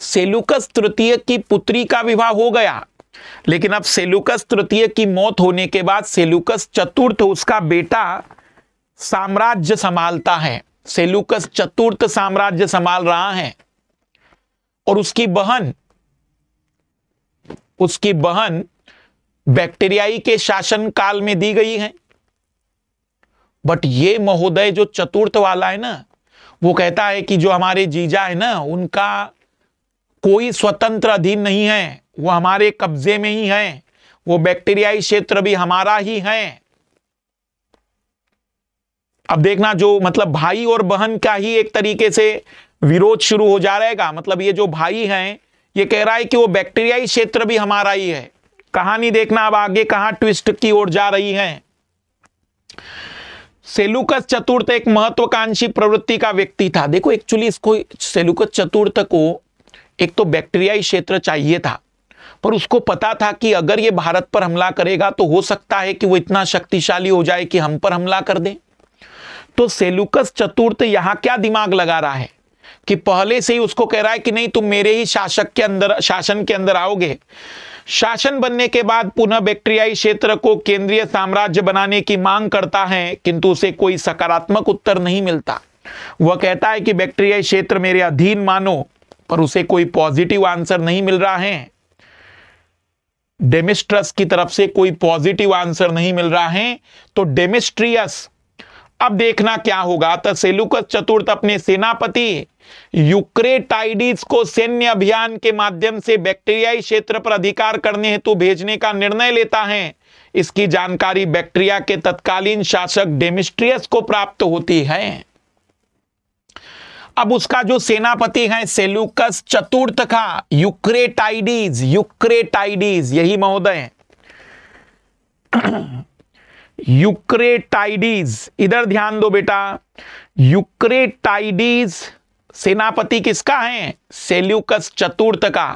सेलुकस तृतीय की पुत्री का विवाह हो गया लेकिन अब सेलुकस तृतीय की मौत होने के बाद सेलुकस चतुर्थ उसका बेटा साम्राज्य संभालता है सेलुकस चतुर्थ साम्राज्य संभाल रहा है और उसकी बहन उसकी बहन बैक्टीरियाई के शासन काल में दी गई है बट ये महोदय जो चतुर्थ वाला है ना वो कहता है कि जो हमारे जीजा है ना उनका कोई स्वतंत्र अधीन नहीं है वो हमारे कब्जे में ही है वो बैक्टीरियाई क्षेत्र भी हमारा ही है अब देखना जो मतलब भाई और बहन का ही एक तरीके से विरोध शुरू हो जा रहेगा मतलब ये जो भाई हैं ये कह रहा है कि वो बैक्टीरियाई क्षेत्र भी हमारा ही है कहानी देखना अब आगे कहा ट्विस्ट की ओर जा रही है सेलुकस चतुर्थ एक महत्वाकांक्षी प्रवृत्ति का व्यक्ति था देखो एक्चुअली इसको सेलुकस चतुर्थ को एक तो बैक्टीरियाई क्षेत्र चाहिए था पर उसको पता था कि अगर ये भारत पर हमला करेगा तो हो सकता है कि वो इतना शक्तिशाली हो जाए कि हम पर हमला कर दे तो सेलुकस चतुर्थ यहां क्या दिमाग लगा रहा है कि पहले से ही उसको कह रहा है कि नहीं तुम मेरे ही शासक के अंदर शासन के अंदर आओगे शासन बनने के बाद पुनः बैक्टीरियाई क्षेत्र को केंद्रीय साम्राज्य बनाने की मांग करता है किंतु उसे कोई सकारात्मक उत्तर नहीं मिलता वह कहता है कि बैक्टीरियाई क्षेत्र मेरे अधीन मानो पर उसे कोई पॉजिटिव आंसर नहीं मिल रहा है डेमिस्ट्रस की तरफ से कोई पॉजिटिव आंसर नहीं मिल रहा है तो डेमिस्ट्रियस अब देखना क्या होगा तो सेलुकस चतुर्थ अपने सेनापति यूक्रेटाइडिस को सैन्य अभियान के माध्यम से बैक्टीरियाई क्षेत्र पर अधिकार करने हेतु भेजने का निर्णय लेता है इसकी जानकारी बैक्टीरिया के तत्कालीन शासक डेमिस्ट्रियस को प्राप्त होती है अब उसका जो सेनापति है सेल्यूकस चतुर्थ का यूक्रेटाइडीज यूक्रेटाइडीज यही महोदय [CLEARS THROAT] यूक्रेटाइडीज इधर ध्यान दो बेटा यूक्रेटाइडीज सेनापति किसका है सेल्यूकस चतुर्थ का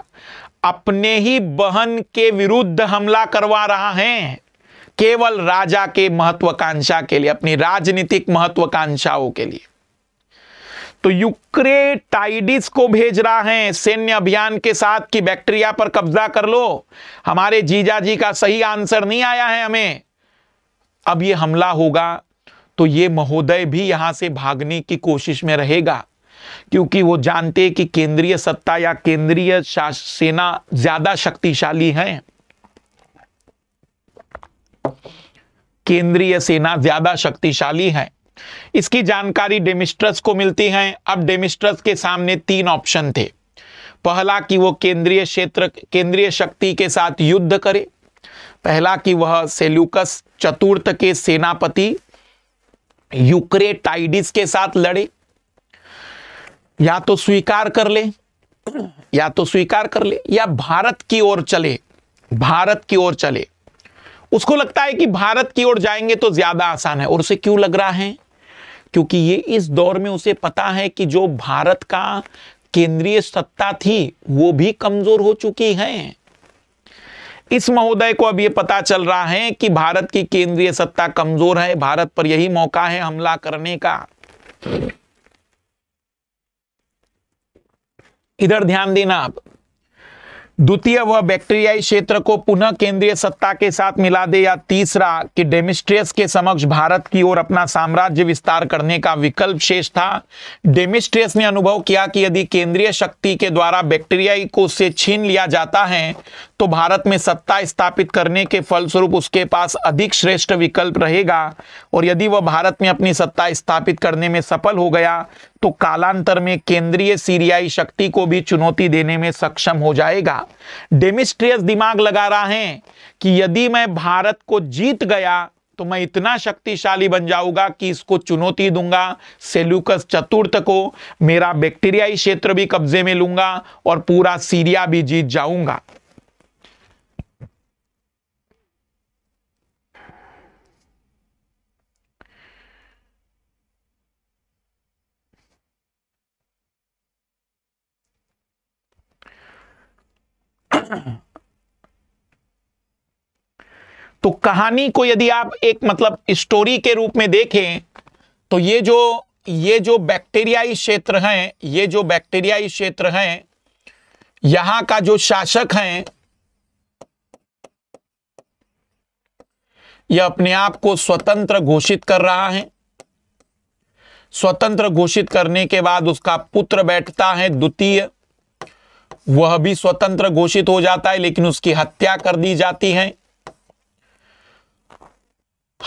अपने ही बहन के विरुद्ध हमला करवा रहा है केवल राजा के महत्वाकांक्षा के लिए अपनी राजनीतिक महत्वाकांक्षाओं के लिए तो यूक्रेटाइडिस को भेज रहा है सैन्य अभियान के साथ कि बैक्टीरिया पर कब्जा कर लो हमारे जीजा जी का सही आंसर नहीं आया है हमें अब ये हमला होगा तो ये महोदय भी यहां से भागने की कोशिश में रहेगा क्योंकि वो जानते कि केंद्रीय सत्ता या केंद्रीय सेना ज्यादा शक्तिशाली है केंद्रीय सेना ज्यादा शक्तिशाली है इसकी जानकारी डेमिस्ट्रस को मिलती है अब डेमिस्ट्रस के सामने तीन ऑप्शन थे पहला कि वो केंद्रीय क्षेत्र केंद्रीय शक्ति के साथ युद्ध करे पहला कि वह सेल्यूकस चतुर्थ के सेनापति यूक्रेटाइडिस के साथ लड़े या तो स्वीकार कर ले या तो स्वीकार कर ले या भारत की ओर चले भारत की ओर चले उसको लगता है कि भारत की ओर जाएंगे तो ज्यादा आसान है और उसे क्यों लग रहा है क्योंकि ये इस दौर में उसे पता है कि जो भारत का केंद्रीय सत्ता थी वो भी कमजोर हो चुकी है इस महोदय को अब ये पता चल रहा है कि भारत की केंद्रीय सत्ता कमजोर है भारत पर यही मौका है हमला करने का इधर ध्यान देना आप द्वितीय वह बैक्टीरियाई क्षेत्र को पुनः केंद्रीय सत्ता के साथ मिला दे या तीसरा कि डेमिस्ट्रियस के समक्ष भारत की ओर अपना साम्राज्य विस्तार करने का विकल्प शेष था डेमिस्ट्रियस ने अनुभव किया कि यदि केंद्रीय शक्ति के द्वारा बैक्टीरियाई को से छीन लिया जाता है तो भारत में सत्ता स्थापित करने के फलस्वरूप उसके पास अधिक श्रेष्ठ विकल्प रहेगा और यदि वह भारत में अपनी सत्ता स्थापित करने में सफल हो गया तो कालांतर में केंद्रीय सीरियाई शक्ति को भी चुनौती देने में सक्षम हो जाएगा डेमिस्ट्रियस दिमाग लगा रहा है कि यदि मैं भारत को जीत गया तो मैं इतना शक्तिशाली बन जाऊंगा कि इसको चुनौती दूंगा सेल्यूकस चतुर्थ को मेरा बैक्टीरियाई क्षेत्र भी कब्जे में लूंगा और पूरा सीरिया भी जीत जाऊंगा तो कहानी को यदि आप एक मतलब स्टोरी के रूप में देखें तो ये जो ये जो बैक्टीरियाई क्षेत्र हैं ये जो बैक्टीरियाई क्षेत्र हैं यहां का जो शासक हैं यह अपने आप को स्वतंत्र घोषित कर रहा है स्वतंत्र घोषित करने के बाद उसका पुत्र बैठता है द्वितीय वह भी स्वतंत्र घोषित हो जाता है लेकिन उसकी हत्या कर दी जाती है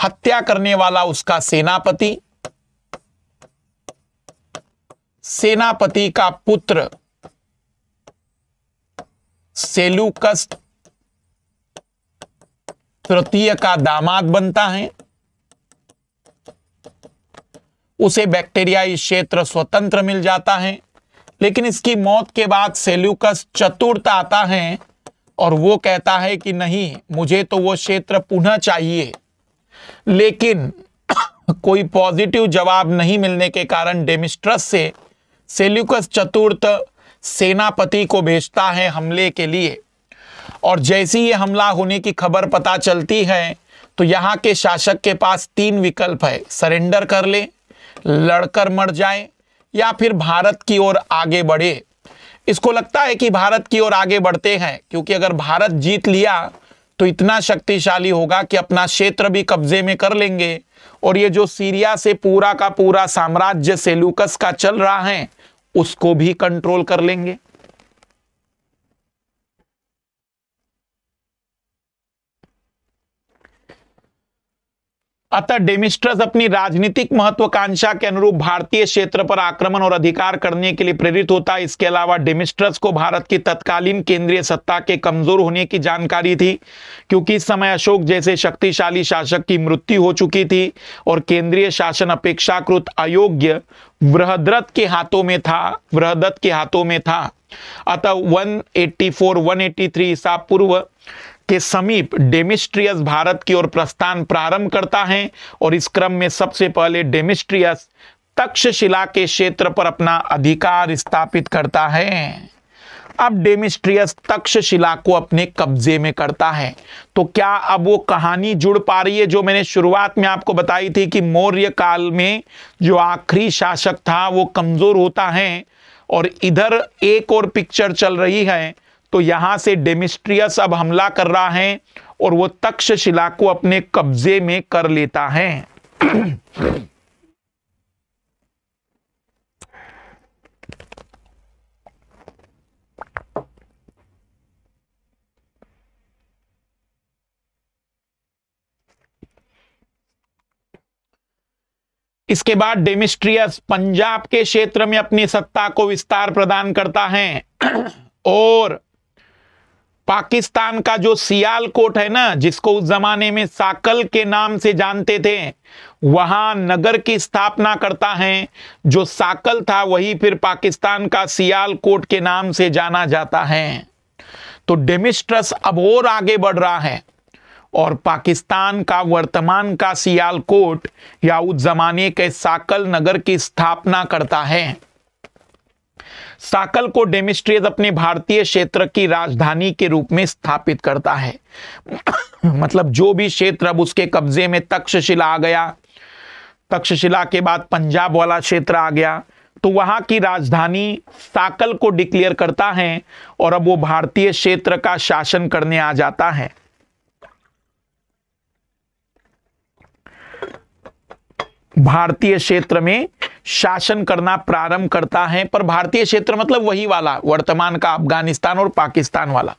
हत्या करने वाला उसका सेनापति सेनापति का पुत्र सेलुकस तृतीय का दामाद बनता है उसे बैक्टीरियाई क्षेत्र स्वतंत्र मिल जाता है लेकिन इसकी मौत के बाद सेल्यूकस चतुर्थ आता है और वो कहता है कि नहीं मुझे तो वो क्षेत्र पुनः चाहिए लेकिन [COUGHS] कोई पॉजिटिव जवाब नहीं मिलने के कारण डेमिस्ट्रस से सेल्यूकस चतुर्थ सेनापति को भेजता है हमले के लिए और जैसे ही हमला होने की खबर पता चलती है तो यहाँ के शासक के पास तीन विकल्प है सरेंडर कर ले लड़कर मर जाए या फिर भारत की ओर आगे बढ़े इसको लगता है कि भारत की ओर आगे बढ़ते हैं क्योंकि अगर भारत जीत लिया तो इतना शक्तिशाली होगा कि अपना क्षेत्र भी कब्जे में कर लेंगे और ये जो सीरिया से पूरा का पूरा साम्राज्य सेलूकस का चल रहा है उसको भी कंट्रोल कर लेंगे अतः डेमिस्ट्रस अपनी राजनीतिक महत्वाकांक्षा के अनुरूप भारतीय क्षेत्र पर आक्रमण और अधिकार करने के लिए प्रेरित होता है इसके अलावा डेमिस्ट्रस को भारत की तत्कालीन केंद्रीय सत्ता के कमजोर होने की जानकारी थी क्योंकि इस समय अशोक जैसे शक्तिशाली शासक की मृत्यु हो चुकी थी और केंद्रीय शासन अपेक्षाकृत अयोग्य वृहद्रथ के हाथों में था वृहद्रथ के हाथों में था अतः एट्टी थ्री ईसा पूर्व के समीप डेमिस्ट्रियस भारत की ओर प्रस्थान प्रारंभ करता है और इस क्रम में सबसे पहले डेमिस्ट्रियस तक्षशिला के क्षेत्र पर अपना अधिकार स्थापित करता है अब डेमिस्ट्रियस तक्षशिला को अपने कब्जे में करता है तो क्या अब वो कहानी जुड़ पा रही है जो मैंने शुरुआत में आपको बताई थी कि मौर्य काल में जो आखिरी शासक था वो कमजोर होता है और इधर एक और पिक्चर चल रही है तो यहां से डेमिस्ट्रियस अब हमला कर रहा है और वो तक्षशिला को अपने कब्जे में कर लेता है इसके बाद डेमिस्ट्रियस पंजाब के क्षेत्र में अपनी सत्ता को विस्तार प्रदान करता है और पाकिस्तान का जो सियालकोट है ना जिसको उस जमाने में साकल के नाम से जानते थे वहां नगर की स्थापना करता है जो साकल था वही फिर पाकिस्तान का सियालकोट के नाम से जाना जाता है तो डेमिस्ट्रस अब और आगे बढ़ रहा है और पाकिस्तान का वर्तमान का सियालकोट या उस जमाने के साकल नगर की स्थापना करता है साकल को डेमिस्ट्रियस अपने भारतीय क्षेत्र की राजधानी के रूप में स्थापित करता है मतलब जो भी क्षेत्र अब उसके कब्जे में तक्षशिला आ गया तक्षशिला के बाद पंजाब वाला क्षेत्र आ गया तो वहां की राजधानी साकल को डिक्लेयर करता है और अब वो भारतीय क्षेत्र का शासन करने आ जाता है भारतीय क्षेत्र में शासन करना प्रारंभ करता है पर भारतीय क्षेत्र मतलब वही वाला वर्तमान का अफगानिस्तान और पाकिस्तान वाला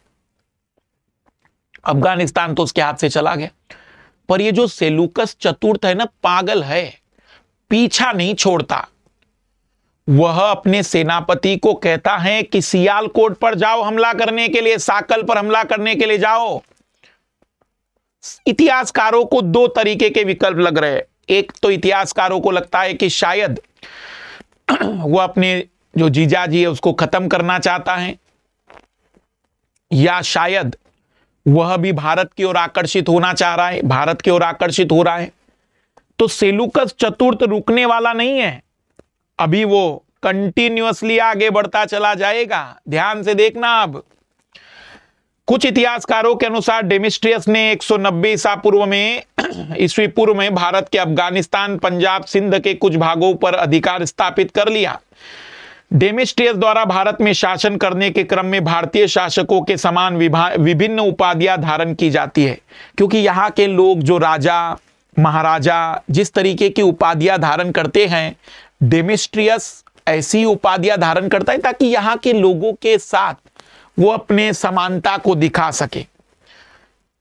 अफगानिस्तान तो उसके हाथ से चला गया पर ये जो सेलुकस चतुर्थ है ना पागल है पीछा नहीं छोड़ता वह अपने सेनापति को कहता है कि सियालकोट पर जाओ हमला करने के लिए साकल पर हमला करने के लिए जाओ इतिहासकारों को दो तरीके के विकल्प लग रहे हैं एक तो इतिहासकारों को लगता है कि शायद [CLEARS THROAT] वो अपने जो जीजा जी है उसको ख़त्म करना चाहता है या शायद वह भी भारत की ओर आकर्षित होना चाह रहा है भारत की ओर आकर्षित हो रहा है तो सेलुकस चतुर्थ रुकने वाला नहीं है अभी वो कंटिन्यूसली आगे बढ़ता चला जाएगा ध्यान से देखना अब कुछ इतिहासकारों के अनुसार डेमिस्ट्रियस ने 190 ईसा पूर्व में [CLEARS THROAT] ईस्वी पूर्व में भारत के अफगानिस्तान पंजाब सिंध के कुछ भागों पर अधिकार स्थापित कर लिया डेमिस्ट्रियस द्वारा भारत में शासन करने के क्रम में भारतीय शासकों के समान विभिन्न उपाधियां धारण की जाती है क्योंकि यहाँ के लोग जो राजा महाराजा जिस तरीके की उपाधियां धारण करते हैं डेमिस्ट्रियस ऐसी उपाधियां धारण करता है ताकि यहाँ के लोगों के साथ वो अपने समानता को दिखा सके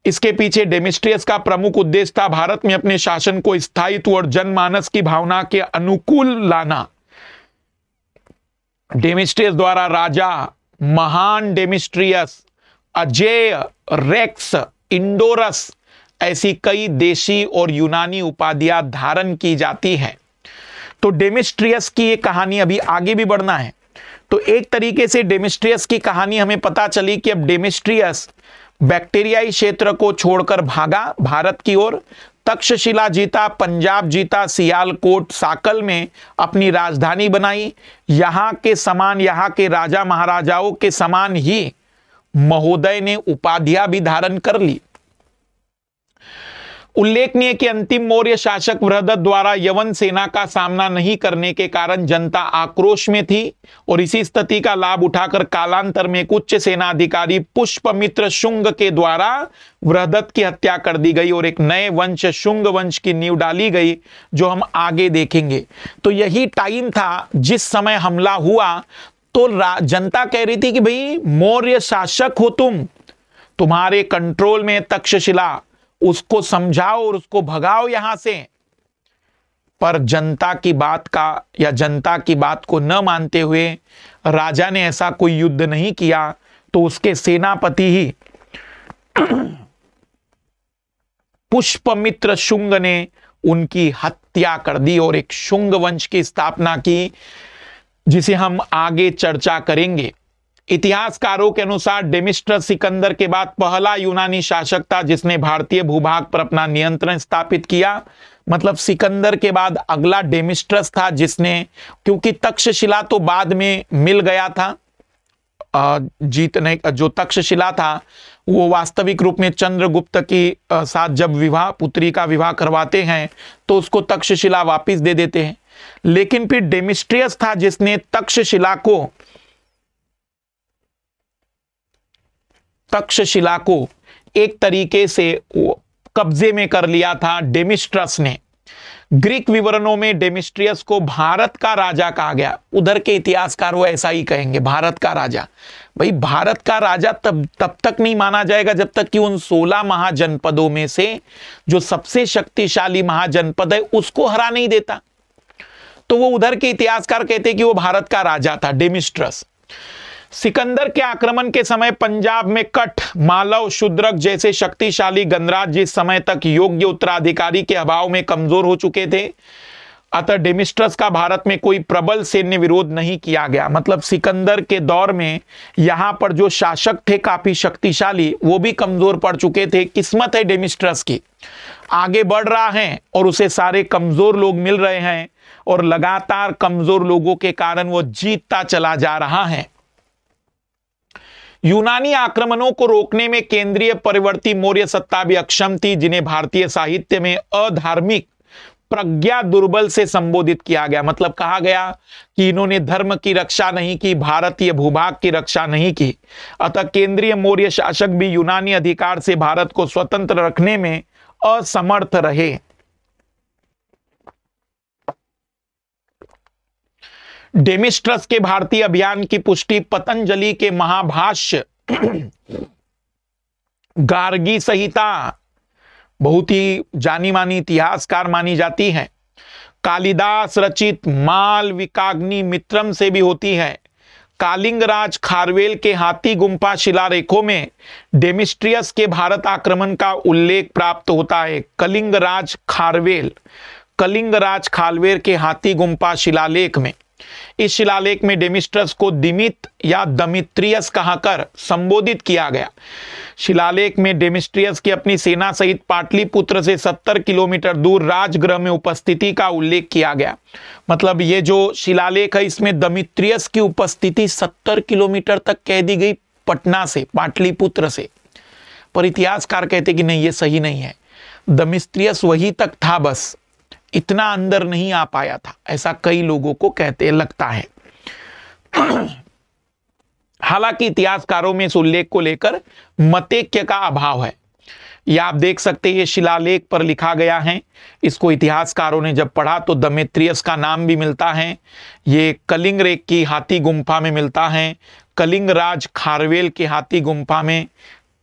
इसके पीछे डेमिस्ट्रियस का प्रमुख उद्देश्य था भारत में अपने शासन को स्थायित्व और जनमानस की भावना के अनुकूल लाना डेमिस्ट्रियस द्वारा राजा महान डेमिस्ट्रियस अजय रेक्स इंडोरस ऐसी कई देशी और यूनानी उपाधियां धारण की जाती है तो डेमिस्ट्रियस की ये कहानी अभी आगे भी बढ़ना है तो एक तरीके से डेमिस्ट्रियस की कहानी हमें पता चली कि अब डेमिस्ट्रियस बैक्टीरियाई क्षेत्र को छोड़कर भागा भारत की ओर तक्षशिला जीता पंजाब जीता सियालकोट साकल में अपनी राजधानी बनाई यहाँ के समान यहाँ के राजा महाराजाओं के समान ही महोदय ने उपाधियां भी धारण कर ली उल्लेखनीय कि अंतिम मौर्य शासक वृहदत्त द्वारा यवन सेना का सामना नहीं करने के कारण जनता आक्रोश में थी और इसी स्थिति का लाभ उठाकर कालांतर में उच्च सेना अधिकारी पुष्पमित्र शुंग के द्वारा वृहदत्त की हत्या कर दी गई और एक नए वंश शुंग वंश की नींव डाली गई जो हम आगे देखेंगे तो यही टाइम था जिस समय हमला हुआ तो जनता कह रही थी कि भाई मौर्य शासक हो तुम तुम्हारे कंट्रोल में तक्षशिला उसको समझाओ और उसको भगाओ यहां से पर जनता की बात का या जनता की बात को न मानते हुए राजा ने ऐसा कोई युद्ध नहीं किया तो उसके सेनापति ही [CLEARS THROAT] पुष्पमित्र शुंग ने उनकी हत्या कर दी और एक शुंग वंश की स्थापना की जिसे हम आगे चर्चा करेंगे इतिहासकारों के अनुसार डेमिस्टर सिकंदर के बाद पहला यूनानी शासक था जिसने भारतीय भूभाग पर अपना नियंत्रण स्थापित किया मतलब सिकंदर के बाद अगला डेमिस्ट्रस था जिसने क्योंकि तक्षशिला तो बाद में मिल गया था जीतने जो तक्षशिला था वो वास्तविक रूप में चंद्रगुप्त की साथ जब विवाह पुत्री का विवाह करवाते हैं तो उसको तक्षशिला वापस दे देते हैं लेकिन फिर डेमिस्ट्रियस था जिसने तक्षशिला को तक्षशिला को एक तरीके से कब्जे में कर लिया था डेमिस्ट्रस ने ग्रीक विवरणों में डेमिस्ट्रियस को भारत का राजा कहा गया उधर के इतिहासकार वो ऐसा ही कहेंगे भारत का राजा भाई भारत का राजा तब तब तक नहीं माना जाएगा जब तक कि उन 16 महाजनपदों में से जो सबसे शक्तिशाली महाजनपद है उसको हरा नहीं देता तो वो उधर के इतिहासकार कहते कि वो भारत का राजा था डेमिस्ट्रस सिकंदर के आक्रमण के समय पंजाब में कट मालव शुद्रक जैसे शक्तिशाली गणराज जिस समय तक योग्य उत्तराधिकारी के अभाव में कमजोर हो चुके थे अतः डेमिस्ट्रस का भारत में कोई प्रबल सैन्य विरोध नहीं किया गया मतलब सिकंदर के दौर में यहाँ पर जो शासक थे काफी शक्तिशाली वो भी कमजोर पड़ चुके थे किस्मत है डेमिस्ट्रस की आगे बढ़ रहा है और उसे सारे कमजोर लोग मिल रहे हैं और लगातार कमजोर लोगों के कारण वो जीतता चला जा रहा है यूनानी आक्रमणों को रोकने में केंद्रीय परिवर्ती मौर्य सत्ता भी अक्षम थी जिन्हें भारतीय साहित्य में अधार्मिक प्रज्ञा दुर्बल से संबोधित किया गया मतलब कहा गया कि इन्होंने धर्म की रक्षा नहीं की भारतीय भूभाग की रक्षा नहीं की अतः केंद्रीय मौर्य शासक भी यूनानी अधिकार से भारत को स्वतंत्र रखने में असमर्थ रहे डेमिस्ट्रस के भारतीय अभियान की पुष्टि पतंजलि के महाभाष्य गार्गी संहिता बहुत ही जानी मानी इतिहासकार मानी जाती है कालिदास रचित माल विकाग्नि मित्रम से भी होती है कालिंगराज खारवेल के हाथी गुम्पा शिलारेखों में डेमिस्ट्रियस के भारत आक्रमण का उल्लेख प्राप्त होता है कलिंगराज खारवेल कलिंगराज खारवेल के हाथी गुम्पा शिलालेख में इस शिलालेख में डेमिस्ट्रस को दिमित या दमित्रियस कहकर संबोधित किया गया शिलालेख में डेमिस्ट्रियस की अपनी सेना सहित पाटलिपुत्र से 70 किलोमीटर दूर राजगृह में उपस्थिति का उल्लेख किया गया मतलब ये जो शिलालेख है इसमें दमित्रियस की उपस्थिति 70 किलोमीटर तक कह दी गई पटना से पाटलिपुत्र से पर इतिहासकार कहते कि नहीं ये सही नहीं है दमिस्त्रियस वही तक था बस इतना अंदर नहीं आ पाया था ऐसा कई लोगों को कहते लगता है [CLEARS THROAT] हालांकि इतिहासकारों में इस उल्लेख को लेकर मतेक्य का अभाव है यह आप देख सकते हैं ये शिलालेख पर लिखा गया है इसको इतिहासकारों ने जब पढ़ा तो दमेत्रियस का नाम भी मिलता है ये कलिंग रेक की हाथी गुम्फा में मिलता है कलिंग राज खारवेल के हाथी गुम्फा में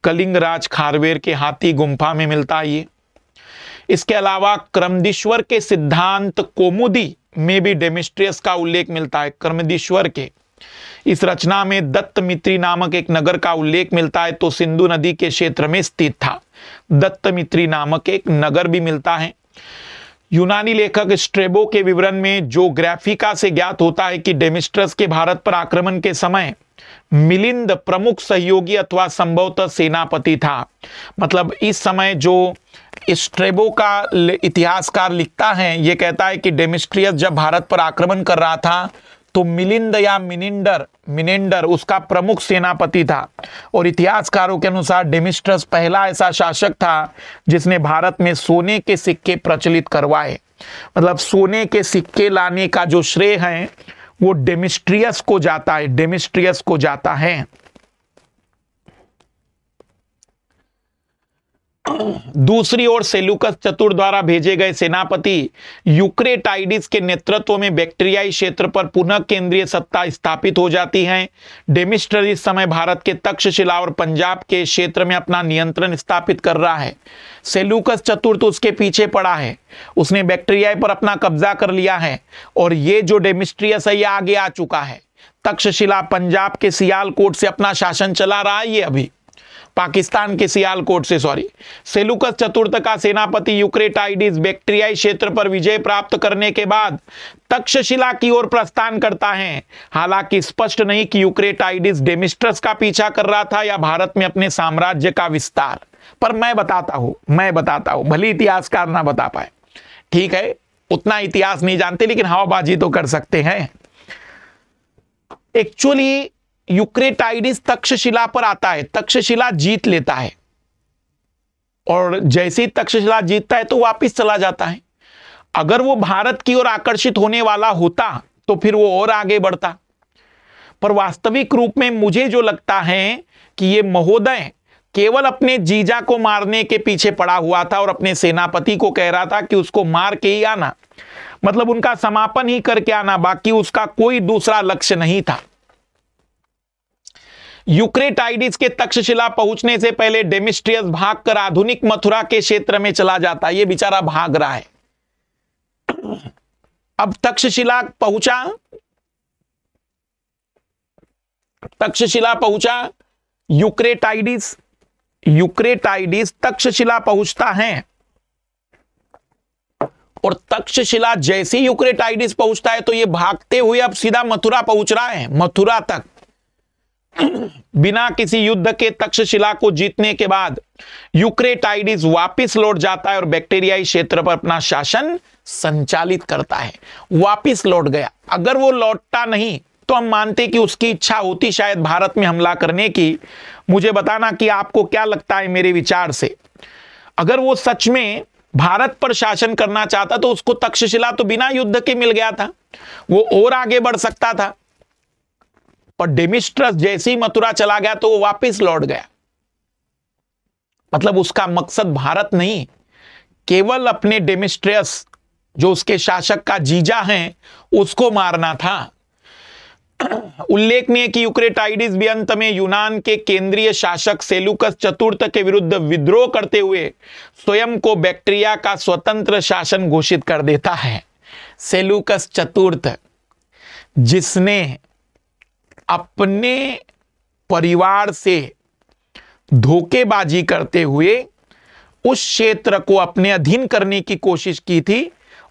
कलिंग राज खारवेल के हाथी गुम्फा में मिलता है ये इसके अलावा क्रमदीश्वर के सिद्धांत कोमुदी में भी डेमिस्ट्रियस का उल्लेख मिलता है क्रमदीश्वर के इस रचना में दत्त मित्री नामक एक नगर का उल्लेख मिलता है तो सिंधु नदी के क्षेत्र में स्थित था दत्त मित्री नामक एक नगर भी मिलता है यूनानी लेखक स्ट्रेबो के विवरण में जोग्राफिका से ज्ञात होता है कि डेमिस्ट्रस के भारत पर आक्रमण के समय मिलिंद प्रमुख सहयोगी अथवा संभवतः सेनापति था मतलब इस समय जो स्ट्रेबो का इतिहासकार लिखता है ये कहता है कि डेमिस्ट्रियस जब भारत पर आक्रमण कर रहा था तो मिलिंद या मिनिंडर मिनिंडर उसका प्रमुख सेनापति था और इतिहासकारों के अनुसार डेमिस्ट्रस पहला ऐसा शासक था जिसने भारत में सोने के सिक्के प्रचलित करवाए मतलब सोने के सिक्के लाने का जो श्रेय है वो डेमिस्ट्रियस को जाता है डेमिस्ट्रियस को जाता है दूसरी ओर सेलुकस चतुर द्वारा भेजे गए सेनापति यूक्रेटाइडिस के नेतृत्व में बैक्टीरियाई क्षेत्र पर पुनः केंद्रीय सत्ता स्थापित हो जाती है डेमिस्टर इस समय भारत के तक्षशिला और पंजाब के क्षेत्र में अपना नियंत्रण स्थापित कर रहा है सेलुकस चतुर तो उसके पीछे पड़ा है उसने बैक्टीरियाई पर अपना कब्जा कर लिया है और ये जो डेमिस्ट्रियस है ये आगे आ चुका है तक्षशिला पंजाब के सियालकोट से अपना शासन चला रहा है ये अभी पाकिस्तान के सियालकोट से सॉरी सेलुकस चतुर्थ का सेनापति यूक्रेटाइडिस बैक्टीरियाई क्षेत्र पर विजय प्राप्त करने के बाद तक्षशिला की ओर प्रस्थान करता है हालांकि स्पष्ट नहीं कि यूक्रेटाइडिस डेमिस्ट्रस का पीछा कर रहा था या भारत में अपने साम्राज्य का विस्तार पर मैं बताता हूं मैं बताता हूं भले इतिहासकार ना बता पाए ठीक है उतना इतिहास नहीं जानते लेकिन हवाबाजी तो कर सकते हैं एक्चुअली यूक्रेटाइडिस तक्षशिला पर आता है तक्षशिला जीत लेता है और जैसे ही तक्षशिला जीतता है तो वापस चला जाता है अगर वो भारत की ओर आकर्षित होने वाला होता तो फिर वो और आगे बढ़ता पर वास्तविक रूप में मुझे जो लगता है कि ये महोदय केवल अपने जीजा को मारने के पीछे पड़ा हुआ था और अपने सेनापति को कह रहा था कि उसको मार के ही आना मतलब उनका समापन ही करके आना बाकी उसका कोई दूसरा लक्ष्य नहीं था यूक्रेटाइडिस के तक्षशिला पहुंचने से पहले डेमिस्ट्रियस भागकर आधुनिक मथुरा के क्षेत्र में चला जाता है ये बेचारा भाग रहा है [CLEARS THROAT] अब तक्षशिला पहुंचा तक्षशिला पहुंचा यूक्रेटाइडिस यूक्रेटाइडिस तक्षशिला पहुंचता है और तक्षशिला जैसे यूक्रेटाइडिस पहुंचता है तो ये भागते हुए अब सीधा मथुरा पहुंच रहा है मथुरा तक बिना किसी युद्ध के तक्षशिला को जीतने के बाद यूक्रेटाइडिस वापस लौट जाता है और बैक्टीरियाई क्षेत्र पर अपना शासन संचालित करता है वापस लौट गया अगर वो लौटता नहीं तो हम मानते कि उसकी इच्छा होती शायद भारत में हमला करने की मुझे बताना कि आपको क्या लगता है मेरे विचार से अगर वो सच में भारत पर शासन करना चाहता तो उसको तक्षशिला तो बिना युद्ध के मिल गया था वो और आगे बढ़ सकता था पर डेमिस्ट्रस जैसे ही मथुरा चला गया तो वो वापस लौट गया मतलब उसका मकसद भारत नहीं केवल अपने डेमिस्ट्रियस जो उसके शासक का जीजा है उसको मारना था उल्लेखनीय कि यूक्रेटाइडिस भी अंत में यूनान के केंद्रीय शासक सेलुकस चतुर्थ के विरुद्ध विद्रोह करते हुए स्वयं को बैक्टीरिया का स्वतंत्र शासन घोषित कर देता है सेलुकस चतुर्थ जिसने अपने परिवार से धोखेबाजी करते हुए उस क्षेत्र को अपने अधीन करने की कोशिश की थी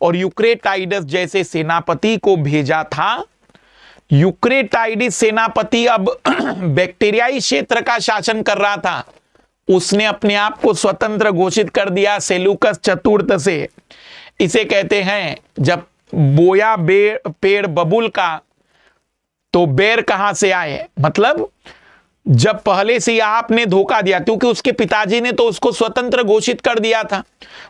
और यूक्रेटाइडस जैसे सेनापति को भेजा था यूक्रेटाइडिस सेनापति अब [CLEARS THROAT] बैक्टीरियाई क्षेत्र का शासन कर रहा था उसने अपने आप को स्वतंत्र घोषित कर दिया सेलुकस चतुर्थ से इसे कहते हैं जब बोया पेड़ बबुल का तो बेर कहां से आए मतलब जब पहले से आपने धोखा दिया क्योंकि उसके पिताजी ने तो उसको स्वतंत्र घोषित कर दिया था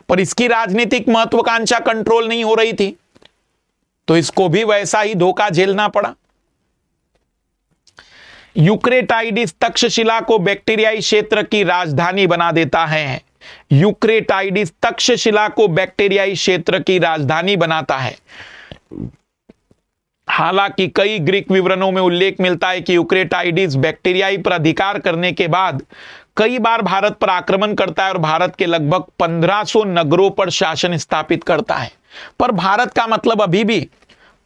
पर इसकी राजनीतिक महत्वाकांक्षा कंट्रोल नहीं हो रही थी तो इसको भी वैसा ही धोखा झेलना पड़ा यूक्रेटाइडिस तक्षशिला को बैक्टीरियाई क्षेत्र की राजधानी बना देता है यूक्रेटाइडिस तक्षशिला को बैक्टीरियाई क्षेत्र की राजधानी बनाता है हालांकि कई ग्रीक विवरणों में उल्लेख मिलता है कि यूक्रेटाइडिस बैक्टीरियाई पर अधिकार करने के बाद कई बार भारत पर आक्रमण करता है और भारत के लगभग 1500 नगरों पर शासन स्थापित करता है पर भारत का मतलब अभी भी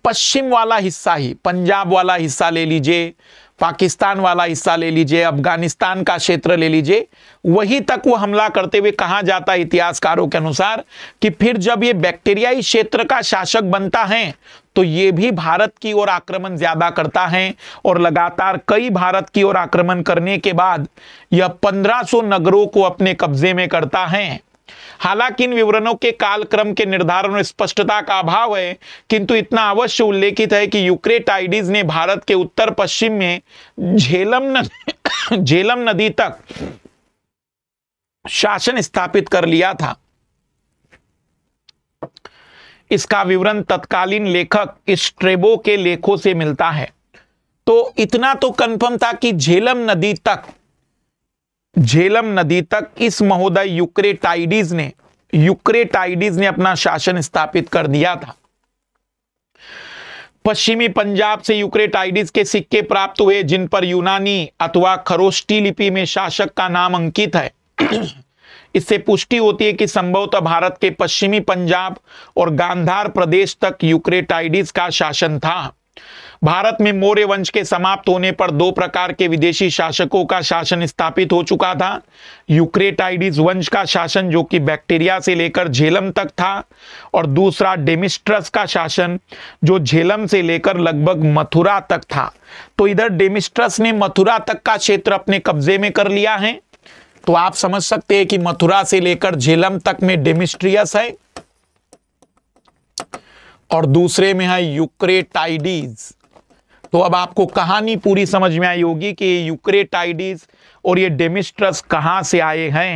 पश्चिम वाला हिस्सा ही पंजाब वाला हिस्सा ले लीजिए पाकिस्तान वाला हिस्सा ले लीजिए अफगानिस्तान का क्षेत्र ले लीजिए वहीं तक वो हमला करते हुए कहा जाता है इतिहासकारों के अनुसार कि फिर जब ये बैक्टीरियाई क्षेत्र का शासक बनता है तो ये भी भारत की ओर आक्रमण ज्यादा करता है और लगातार कई भारत की ओर आक्रमण करने के बाद यह 1500 नगरों को अपने कब्जे में करता है हालांकि इन विवरणों के कालक्रम के निर्धारण में स्पष्टता का अभाव है किंतु इतना अवश्य उल्लेखित है कि यूक्रेटाइडीज ने भारत के उत्तर पश्चिम में झेलम [COUGHS] झेलम नदी तक शासन स्थापित कर लिया था इसका विवरण तत्कालीन लेखक स्ट्रेबो के लेखों से मिलता है तो इतना तो कंफर्म था कि झेलम नदी तक झेलम नदी तक इस महोदय यूक्रेटाइडीज ने यूक्रेटाइडीज ने अपना शासन स्थापित कर दिया था पश्चिमी पंजाब से यूक्रेटाइडिस के सिक्के प्राप्त हुए जिन पर यूनानी अथवा खरोष्टी लिपि में शासक का नाम अंकित है इससे पुष्टि होती है कि संभवतः भारत के पश्चिमी पंजाब और गांधार प्रदेश तक यूक्रेटाइडिस का शासन था भारत में मौर्य वंश के समाप्त होने पर दो प्रकार के विदेशी शासकों का शासन स्थापित हो चुका था यूक्रेटाइडिस वंश का शासन जो कि बैक्टीरिया से लेकर झेलम तक था और दूसरा डेमिस्ट्रस का शासन जो झेलम से लेकर लगभग मथुरा तक था तो इधर डेमिस्ट्रस ने मथुरा तक का क्षेत्र अपने कब्जे में कर लिया है तो आप समझ सकते हैं कि मथुरा से लेकर झेलम तक में डेमिस्ट्रियस है और दूसरे में है यूक्रेटाइडीज तो अब आपको कहानी पूरी समझ में आई होगी कि यूक्रेटाइडीज और ये डेमिस्ट्रस कहां से आए हैं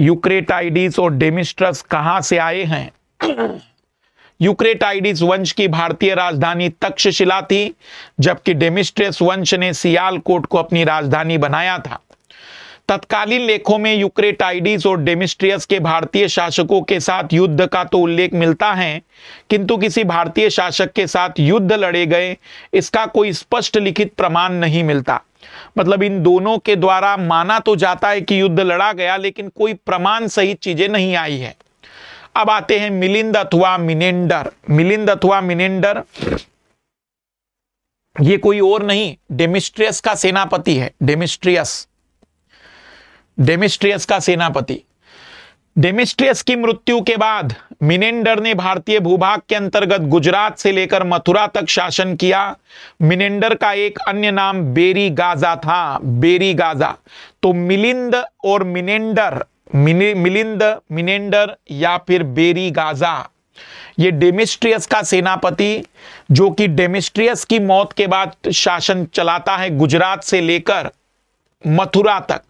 यूक्रेटाइडीज और डेमिस्ट्रस कहां से आए हैं यूक्रेटाइडिस वंश की भारतीय राजधानी तक्षशिला थी जबकि डेमिस्ट्रेस वंश ने सियालकोट को अपनी राजधानी बनाया था तत्कालीन लेखों में यूक्रेटाइडिस और डेमिस्ट्रियस के भारतीय शासकों के साथ युद्ध का तो उल्लेख मिलता है किंतु किसी भारतीय शासक के साथ युद्ध लड़े गए इसका कोई स्पष्ट लिखित प्रमाण नहीं मिलता मतलब इन दोनों के द्वारा माना तो जाता है कि युद्ध लड़ा गया लेकिन कोई प्रमाण सहित चीजें नहीं आई है अब आते हैं मिलिंद अथवा मिनेंडर मिलिंद अथवा मिनेंडर ये कोई और नहीं डेमिस्ट्रियस का सेनापति है डेमिस्ट्रियस डेमिस्ट्रियस का सेनापति डेमिस्ट्रियस की मृत्यु के बाद मिनेंडर ने भारतीय भूभाग के अंतर्गत गुजरात से लेकर मथुरा तक शासन किया मिनेंडर का एक अन्य नाम बेरी गाजा था बेरी गाजा तो मिलिंद और मिनेंडर मिने, मिलिंद मिनेंडर या फिर बेरी गाजा ये डेमिस्ट्रियस का सेनापति जो कि डेमिस्ट्रियस की मौत के बाद शासन चलाता है गुजरात से लेकर मथुरा तक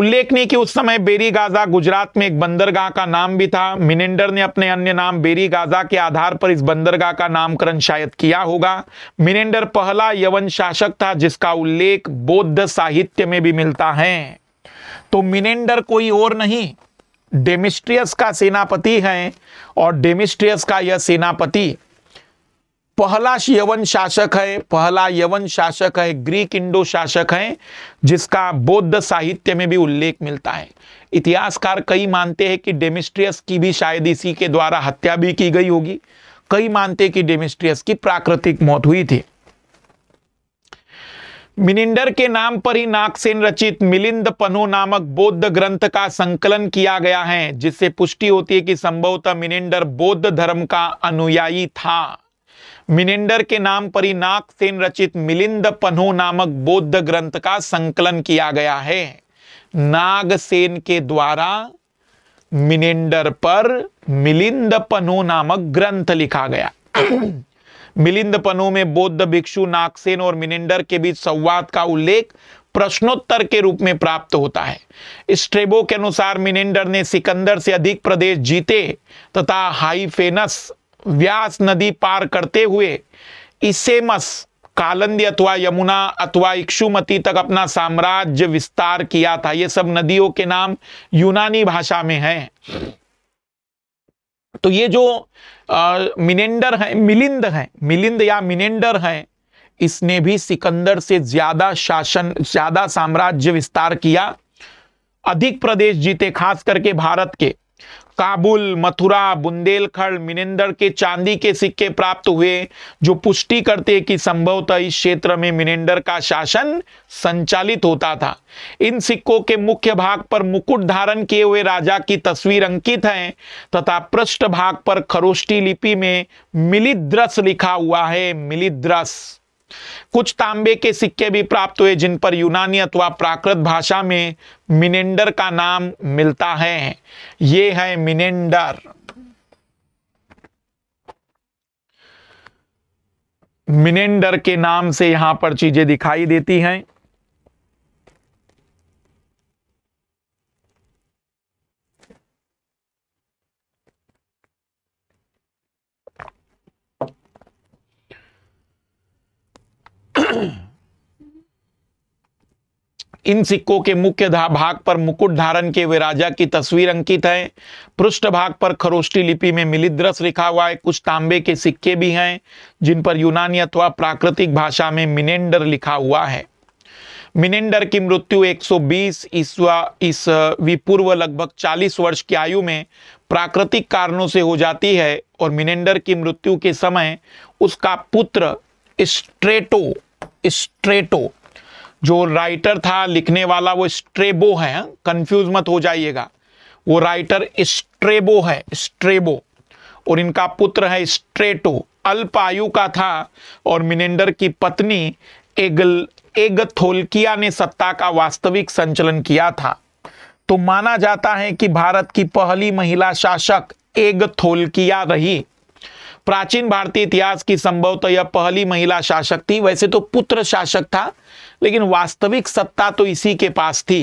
उल्लेखनीय कि उस समय बेरी गाजा गुजरात में एक बंदरगाह का नाम भी था मिनेंडर ने अपने अन्य नाम बेरी गाजा के आधार पर इस बंदरगाह का नामकरण शायद किया होगा मिनेंडर पहला यवन शासक था जिसका उल्लेख बौद्ध साहित्य में भी मिलता है तो मिनेंडर कोई और नहीं डेमिस्ट्रियस का सेनापति है और डेमिस्ट्रियस का यह सेनापति पहला यवन शासक है पहला यवन शासक है ग्रीक इंडो शासक है जिसका बौद्ध साहित्य में भी उल्लेख मिलता है इतिहासकार कई मानते हैं कि डेमिस्ट्रियस की भी शायद इसी के द्वारा हत्या भी की गई होगी कई मानते कि डेमिस्ट्रियस की प्राकृतिक मौत हुई थी मिनिंडर के नाम पर ही नागसेन रचित मिलिंद पनो नामक बौद्ध ग्रंथ का संकलन किया गया है जिससे पुष्टि होती है कि संभवतः मिनिंडर बौद्ध धर्म का अनुयायी था मिनेंडर के नाम पर ही नाक सेन रचित मिलिंद पन्हो नामक बौद्ध ग्रंथ का संकलन किया गया है नागसेन के द्वारा मिनेंडर पर मिलिंद पन्हो नामक ग्रंथ लिखा गया मिलिंद पन्हो में बौद्ध भिक्षु नागसेन और मिनेंडर के बीच संवाद का उल्लेख प्रश्नोत्तर के रूप में प्राप्त होता है स्ट्रेबो के अनुसार मिनेंडर ने सिकंदर से अधिक प्रदेश जीते तथा हाईफेनस व्यास नदी पार करते हुए इसेमस कालंदी अथवा यमुना अथवा इक्षुमती तक अपना साम्राज्य विस्तार किया था ये सब नदियों के नाम यूनानी भाषा में हैं तो ये जो आ, मिनेंडर है मिलिंद है मिलिंद या मिनेंडर है इसने भी सिकंदर से ज्यादा शासन ज्यादा साम्राज्य विस्तार किया अधिक प्रदेश जीते खास करके भारत के काबुल मथुरा बुंदेलखंड मिनेंदर के चांदी के सिक्के प्राप्त हुए जो पुष्टि करते हैं कि संभवतः इस क्षेत्र में मिनेंडर का शासन संचालित होता था इन सिक्कों के मुख्य भाग पर मुकुट धारण किए हुए राजा की तस्वीर अंकित है तथा पृष्ठ भाग पर खरोष्टी लिपि में मिलिद्रस लिखा हुआ है मिलिद्रस कुछ तांबे के सिक्के भी प्राप्त हुए जिन पर यूनानी अथवा प्राकृत भाषा में मिनेंडर का नाम मिलता है ये है मिनेंडर मिनेंडर के नाम से यहां पर चीजें दिखाई देती हैं इन सिक्कों के मुख्य भाग पर मुकुट धारण के राजा की तस्वीर अंकित है पृष्ठ भाग पर खरोष्टी लिपि में दृश्य लिखा हुआ है कुछ तांबे के सिक्के भी हैं जिन पर यूनानी अथवा प्राकृतिक भाषा में मिनेंडर लिखा हुआ है मिनेंडर की मृत्यु 120 ईस्वा ईस्वी विपूर्व लगभग 40 वर्ष की आयु में प्राकृतिक कारणों से हो जाती है और मिनेंडर की मृत्यु के समय उसका पुत्र स्ट्रेटो स्ट्रेटो जो राइटर था लिखने वाला वो स्ट्रेबो है कंफ्यूज हाँ? मत हो जाइएगा वो राइटर स्ट्रेबो है स्ट्रेबो और इनका पुत्र है स्ट्रेटो अल्प आयु का था और मिनेंडर की पत्नी एगल एगथोलकिया ने सत्ता का वास्तविक संचलन किया था तो माना जाता है कि भारत की पहली महिला शासक एगथोलकिया रही प्राचीन भारतीय इतिहास की संभवतः यह पहली महिला शासक थी वैसे तो पुत्र शासक था लेकिन वास्तविक सत्ता तो इसी के पास थी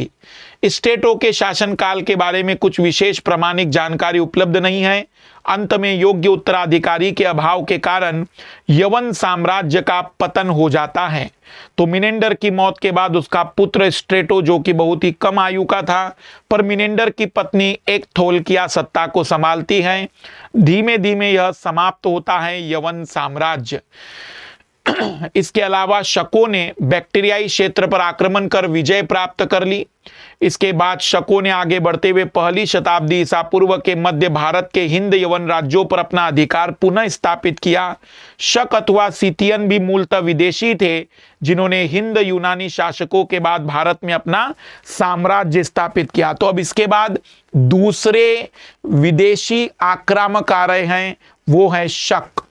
स्टेटों के शासनकाल के बारे में कुछ विशेष प्रमाणिक जानकारी उपलब्ध नहीं है अंत में योग्य उत्तराधिकारी के अभाव के कारण यवन साम्राज्य का पतन हो जाता है तो मिनेंडर की मौत के बाद उसका पुत्र स्ट्रेटो जो कि बहुत ही कम आयु का था पर मिनेंडर की पत्नी एक थोलकिया सत्ता को संभालती है धीमे धीमे यह समाप्त होता है यवन साम्राज्य [CLEARS THROAT] इसके अलावा शकों ने बैक्टीरियाई क्षेत्र पर आक्रमण कर विजय प्राप्त कर ली इसके बाद शकों ने आगे बढ़ते हुए पहली शताब्दी ईसा पूर्व के मध्य भारत के हिंद यवन राज्यों पर अपना अधिकार पुनः स्थापित किया शक अथवा सीतियन भी मूलतः विदेशी थे जिन्होंने हिंद यूनानी शासकों के बाद भारत में अपना साम्राज्य स्थापित किया तो अब इसके बाद दूसरे विदेशी आक्रामक आ रहे हैं वो है शक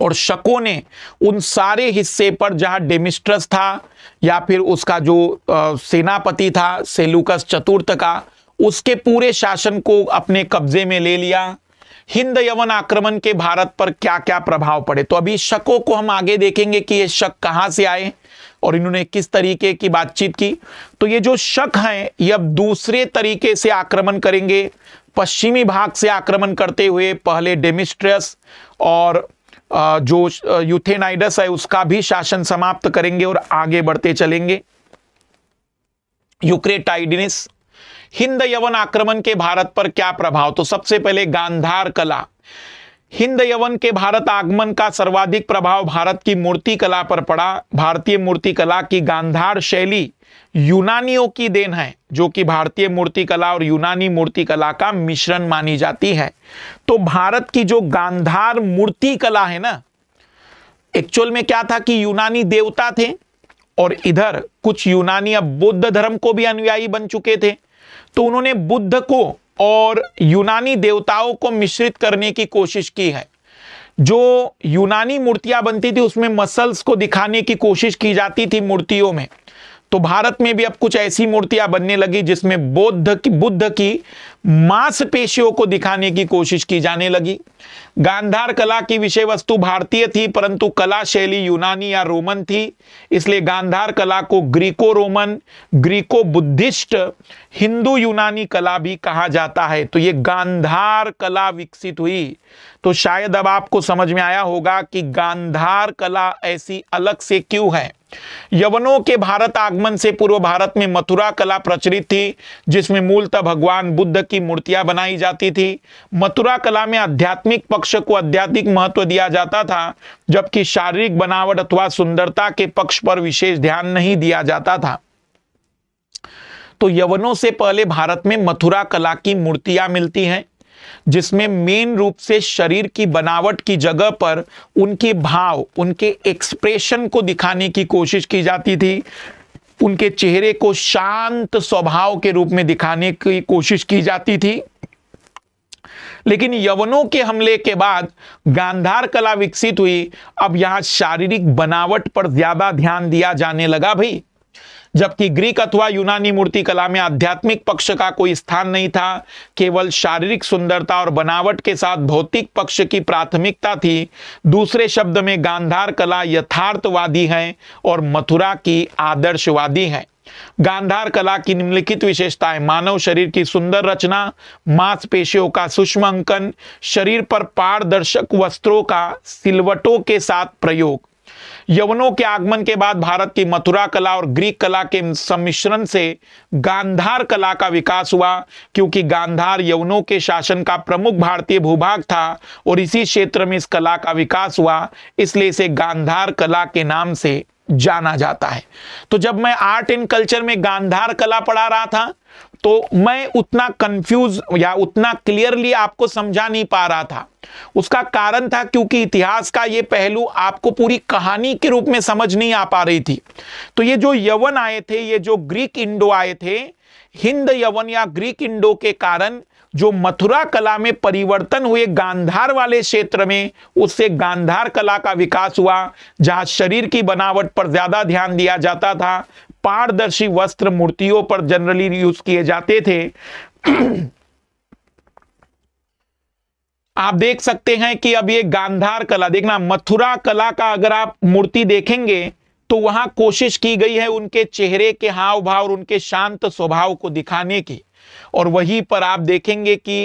और शकों ने उन सारे हिस्से पर जहां डेमिस्ट्रस था या फिर उसका जो सेनापति था सेलुकस चतुर्थ का उसके पूरे शासन को अपने कब्जे में ले लिया हिंद यवन आक्रमण के भारत पर क्या क्या प्रभाव पड़े तो अभी शकों को हम आगे देखेंगे कि ये शक कहाँ से आए और इन्होंने किस तरीके की बातचीत की तो ये जो शक हैं ये अब दूसरे तरीके से आक्रमण करेंगे पश्चिमी भाग से आक्रमण करते हुए पहले डेमिस्ट्रस और जो यूथेनाइडस है उसका भी शासन समाप्त करेंगे और आगे बढ़ते चलेंगे यूक्रेटाइडिनिस हिंद यवन आक्रमण के भारत पर क्या प्रभाव तो सबसे पहले गांधार कला हिंद यवन के भारत आगमन का सर्वाधिक प्रभाव भारत की मूर्ति कला पर पड़ा भारतीय मूर्ति कला की गांधार शैली यूनानियों की देन है जो कि भारतीय मूर्तिकला और यूनानी मूर्तिकला का मिश्रण मानी जाती है तो भारत की जो गांधार मूर्तिकला है ना एक्चुअल में क्या था कि यूनानी देवता थे और इधर कुछ यूनानी अब बुद्ध धर्म को भी अनुयायी बन चुके थे तो उन्होंने बुद्ध को और यूनानी देवताओं को मिश्रित करने की कोशिश की है जो यूनानी मूर्तियां बनती थी उसमें मसल्स को दिखाने की कोशिश की जाती थी मूर्तियों में तो भारत में भी अब कुछ ऐसी मूर्तियां बनने लगी जिसमें बौद्ध की बुद्ध की मांसपेशियों को दिखाने की कोशिश की जाने लगी गांधार कला की विषय वस्तु भारतीय थी परंतु कला शैली यूनानी या रोमन थी इसलिए गांधार कला को Greco Roman Greco Buddhist Hindu यूनानी कला भी कहा जाता है तो ये गांधार कला विकसित हुई तो शायद अब आपको समझ में आया होगा कि गांधार कला ऐसी अलग से क्यों है यवनों के भारत आगमन से पूर्व भारत में मथुरा कला प्रचलित थी जिसमें मूलतः भगवान बुद्ध की मूर्तियां बनाई जाती थी मथुरा कला में आध्यात्मिक पक्ष को आध्यात्मिक महत्व दिया जाता था जबकि शारीरिक बनावट अथवा सुंदरता के पक्ष पर विशेष ध्यान नहीं दिया जाता था तो यवनों से पहले भारत में मथुरा कला की मूर्तियां मिलती हैं जिसमें मेन रूप से शरीर की बनावट की जगह पर उनके भाव उनके एक्सप्रेशन को दिखाने की कोशिश की जाती थी उनके चेहरे को शांत स्वभाव के रूप में दिखाने की कोशिश की जाती थी लेकिन यवनों के हमले के बाद गांधार कला विकसित हुई अब यहां शारीरिक बनावट पर ज्यादा ध्यान दिया जाने लगा भाई जबकि ग्रीक अथवा यूनानी मूर्ति कला में आध्यात्मिक पक्ष का कोई स्थान नहीं था केवल शारीरिक सुंदरता और बनावट के साथ भौतिक पक्ष की प्राथमिकता थी दूसरे शब्द में गांधार कला यथार्थवादी है और मथुरा की आदर्शवादी है गांधार कला की निम्नलिखित विशेषताएं मानव शरीर की सुंदर रचना मांसपेशियों का सूक्ष्म अंकन शरीर पर पारदर्शक वस्त्रों का सिलवटों के साथ प्रयोग यवनों के आगमन के बाद भारत की मथुरा कला और ग्रीक कला के सम्मिश्रण से गांधार कला का विकास हुआ क्योंकि गांधार यवनों के शासन का प्रमुख भारतीय भूभाग था और इसी क्षेत्र में इस कला का विकास हुआ इसलिए इसे गांधार कला के नाम से जाना जाता है तो जब मैं आर्ट एंड कल्चर में गांधार कला पढ़ा रहा था तो मैं उतना कंफ्यूज या उतना क्लियरली आपको समझा नहीं पा रहा था उसका कारण था क्योंकि इतिहास का ये पहलू आपको पूरी कहानी के रूप में समझ नहीं आ पा रही थी तो ये जो यवन आए थे ये जो ग्रीक इंडो आए थे हिंद यवन या ग्रीक इंडो के कारण जो मथुरा कला में परिवर्तन हुए गांधार वाले क्षेत्र में उससे गांधार कला का विकास हुआ जहां शरीर की बनावट पर ज्यादा ध्यान दिया जाता था पारदर्शी वस्त्र मूर्तियों पर जनरली यूज किए जाते थे आप देख सकते हैं कि अब ये गांधार कला देखना मथुरा कला का अगर आप मूर्ति देखेंगे तो वहां कोशिश की गई है उनके चेहरे के हाव भाव और उनके शांत स्वभाव को दिखाने की और वहीं पर आप देखेंगे कि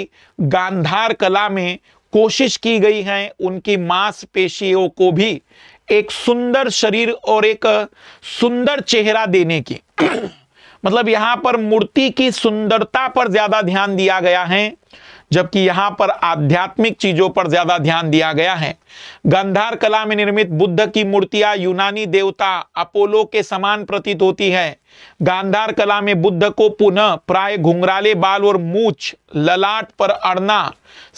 गांधार कला में कोशिश की गई है उनकी मांसपेशियों को भी एक सुंदर शरीर और एक सुंदर चेहरा देने की [CLEARS THROAT] मतलब यहां पर मूर्ति की सुंदरता पर ज्यादा ध्यान दिया गया है जबकि यहाँ पर आध्यात्मिक चीजों पर ज्यादा ध्यान दिया गया है गंधार कला में निर्मित बुद्ध की मूर्तियां यूनानी देवता अपोलो के समान प्रतीत होती है गांधार कला में बुद्ध को पुनः प्राय घुंघराले बाल और मूछ ललाट पर अड़ना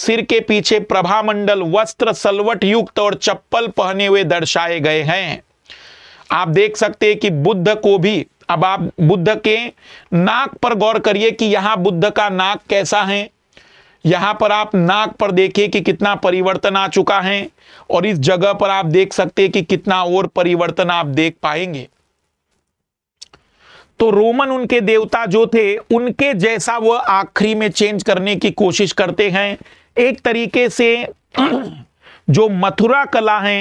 सिर के पीछे प्रभामंडल वस्त्र सलवट युक्त और चप्पल पहने हुए दर्शाए गए हैं आप देख सकते हैं कि बुद्ध को भी अब आप बुद्ध के नाक पर गौर करिए कि यहाँ बुद्ध का नाक कैसा है यहां पर आप नाक पर देखें कि कितना परिवर्तन आ चुका है और इस जगह पर आप देख सकते हैं कि कितना और परिवर्तन आप देख पाएंगे तो रोमन उनके देवता जो थे उनके जैसा वह आखिरी में चेंज करने की कोशिश करते हैं एक तरीके से [CLEARS THROAT] जो मथुरा कला है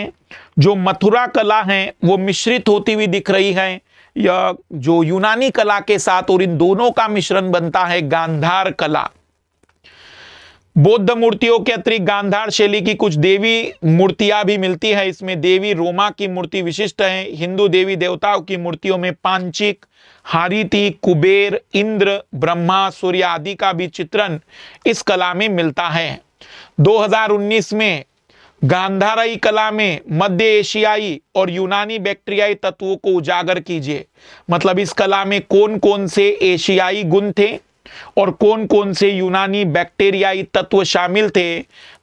जो मथुरा कला है वो मिश्रित होती हुई दिख रही है या जो यूनानी कला के साथ और इन दोनों का मिश्रण बनता है गांधार कला बौद्ध मूर्तियों के अतिरिक्त गांधार शैली की कुछ देवी मूर्तियां भी मिलती है इसमें देवी रोमा की मूर्ति विशिष्ट है हिंदू देवी देवताओं की मूर्तियों में पांचिक हारिति कुबेर इंद्र ब्रह्मा सूर्य आदि का भी चित्रण इस कला में मिलता है 2019 में गांधाराई कला में मध्य एशियाई और यूनानी बैक्टीरियाई तत्वों को उजागर कीजिए मतलब इस कला में कौन कौन से एशियाई गुण थे और कौन कौन से यूनानी बैक्टीरियाई तत्व शामिल थे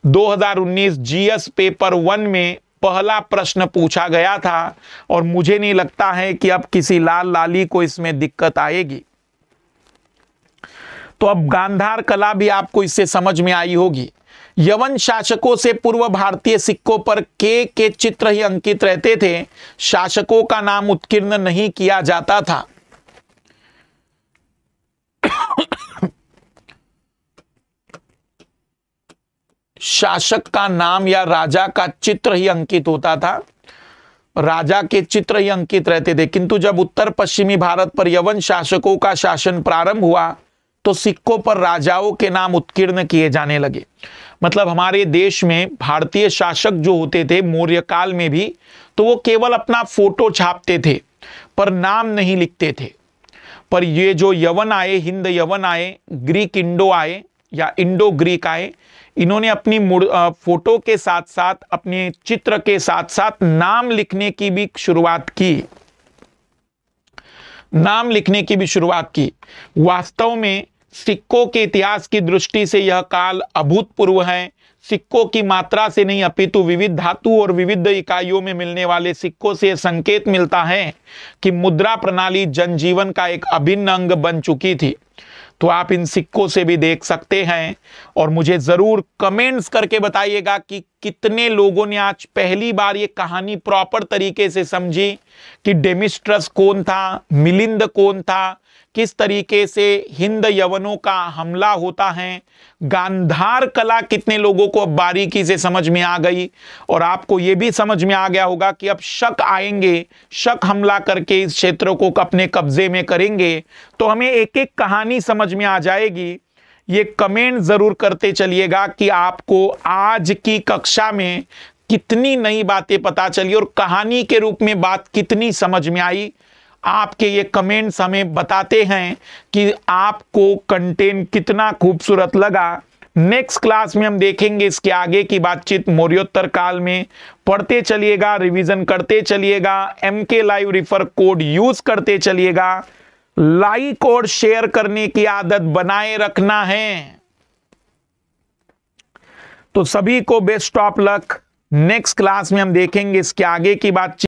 2019 जीएस पेपर वन में पहला प्रश्न पूछा गया था और मुझे नहीं लगता है कि अब किसी लाल लाली को इसमें दिक्कत आएगी तो अब गांधार कला भी आपको इससे समझ में आई होगी यवन शासकों से पूर्व भारतीय सिक्कों पर के के चित्र ही अंकित रहते थे शासकों का नाम उत्कीर्ण नहीं किया जाता था शासक का नाम या राजा का चित्र ही अंकित होता था राजा के चित्र ही अंकित रहते थे किंतु जब उत्तर पश्चिमी भारत पर यवन शासकों का शासन प्रारंभ हुआ तो सिक्कों पर राजाओं के नाम उत्कीर्ण किए जाने लगे मतलब हमारे देश में भारतीय शासक जो होते थे मौर्य काल में भी तो वो केवल अपना फोटो छापते थे पर नाम नहीं लिखते थे पर ये जो यवन आए हिंद यवन आए ग्रीक इंडो आए या इंडो ग्रीक आए इन्होंने अपनी फोटो के साथ साथ अपने चित्र के साथ साथ नाम लिखने की भी शुरुआत की नाम लिखने की भी शुरुआत की वास्तव में सिक्कों के इतिहास की दृष्टि से यह काल अभूतपूर्व है सिक्कों की मात्रा से नहीं अपितु विविध धातु और विविध इकाइयों में मिलने वाले सिक्कों से संकेत मिलता है कि मुद्रा प्रणाली जनजीवन का एक अभिन्न अंग बन चुकी थी तो आप इन सिक्कों से भी देख सकते हैं और मुझे ज़रूर कमेंट्स करके बताइएगा कि कितने लोगों ने आज पहली बार ये कहानी प्रॉपर तरीके से समझी कि डेमिस्ट्रस कौन था मिलिंद कौन था किस तरीके से हिंद यवनों का हमला होता है गांधार कला कितने लोगों को अब बारीकी से समझ में आ गई और आपको ये भी समझ में आ गया होगा कि अब शक आएंगे शक हमला करके इस क्षेत्र को अपने कब्जे में करेंगे तो हमें एक एक कहानी समझ में आ जाएगी ये कमेंट ज़रूर करते चलिएगा कि आपको आज की कक्षा में कितनी नई बातें पता चली और कहानी के रूप में बात कितनी समझ में आई आपके ये कमेंट्स हमें बताते हैं कि आपको कंटेंट कितना खूबसूरत लगा नेक्स्ट क्लास में हम देखेंगे इसके आगे की बातचीत मौर्योत्तर काल में पढ़ते चलिएगा रिवीजन करते चलिएगा एम के लाइव रिफर कोड यूज करते चलिएगा लाइक और शेयर करने की आदत बनाए रखना है तो सभी को best of luck next class में हम देखेंगे इसके आगे की बातचीत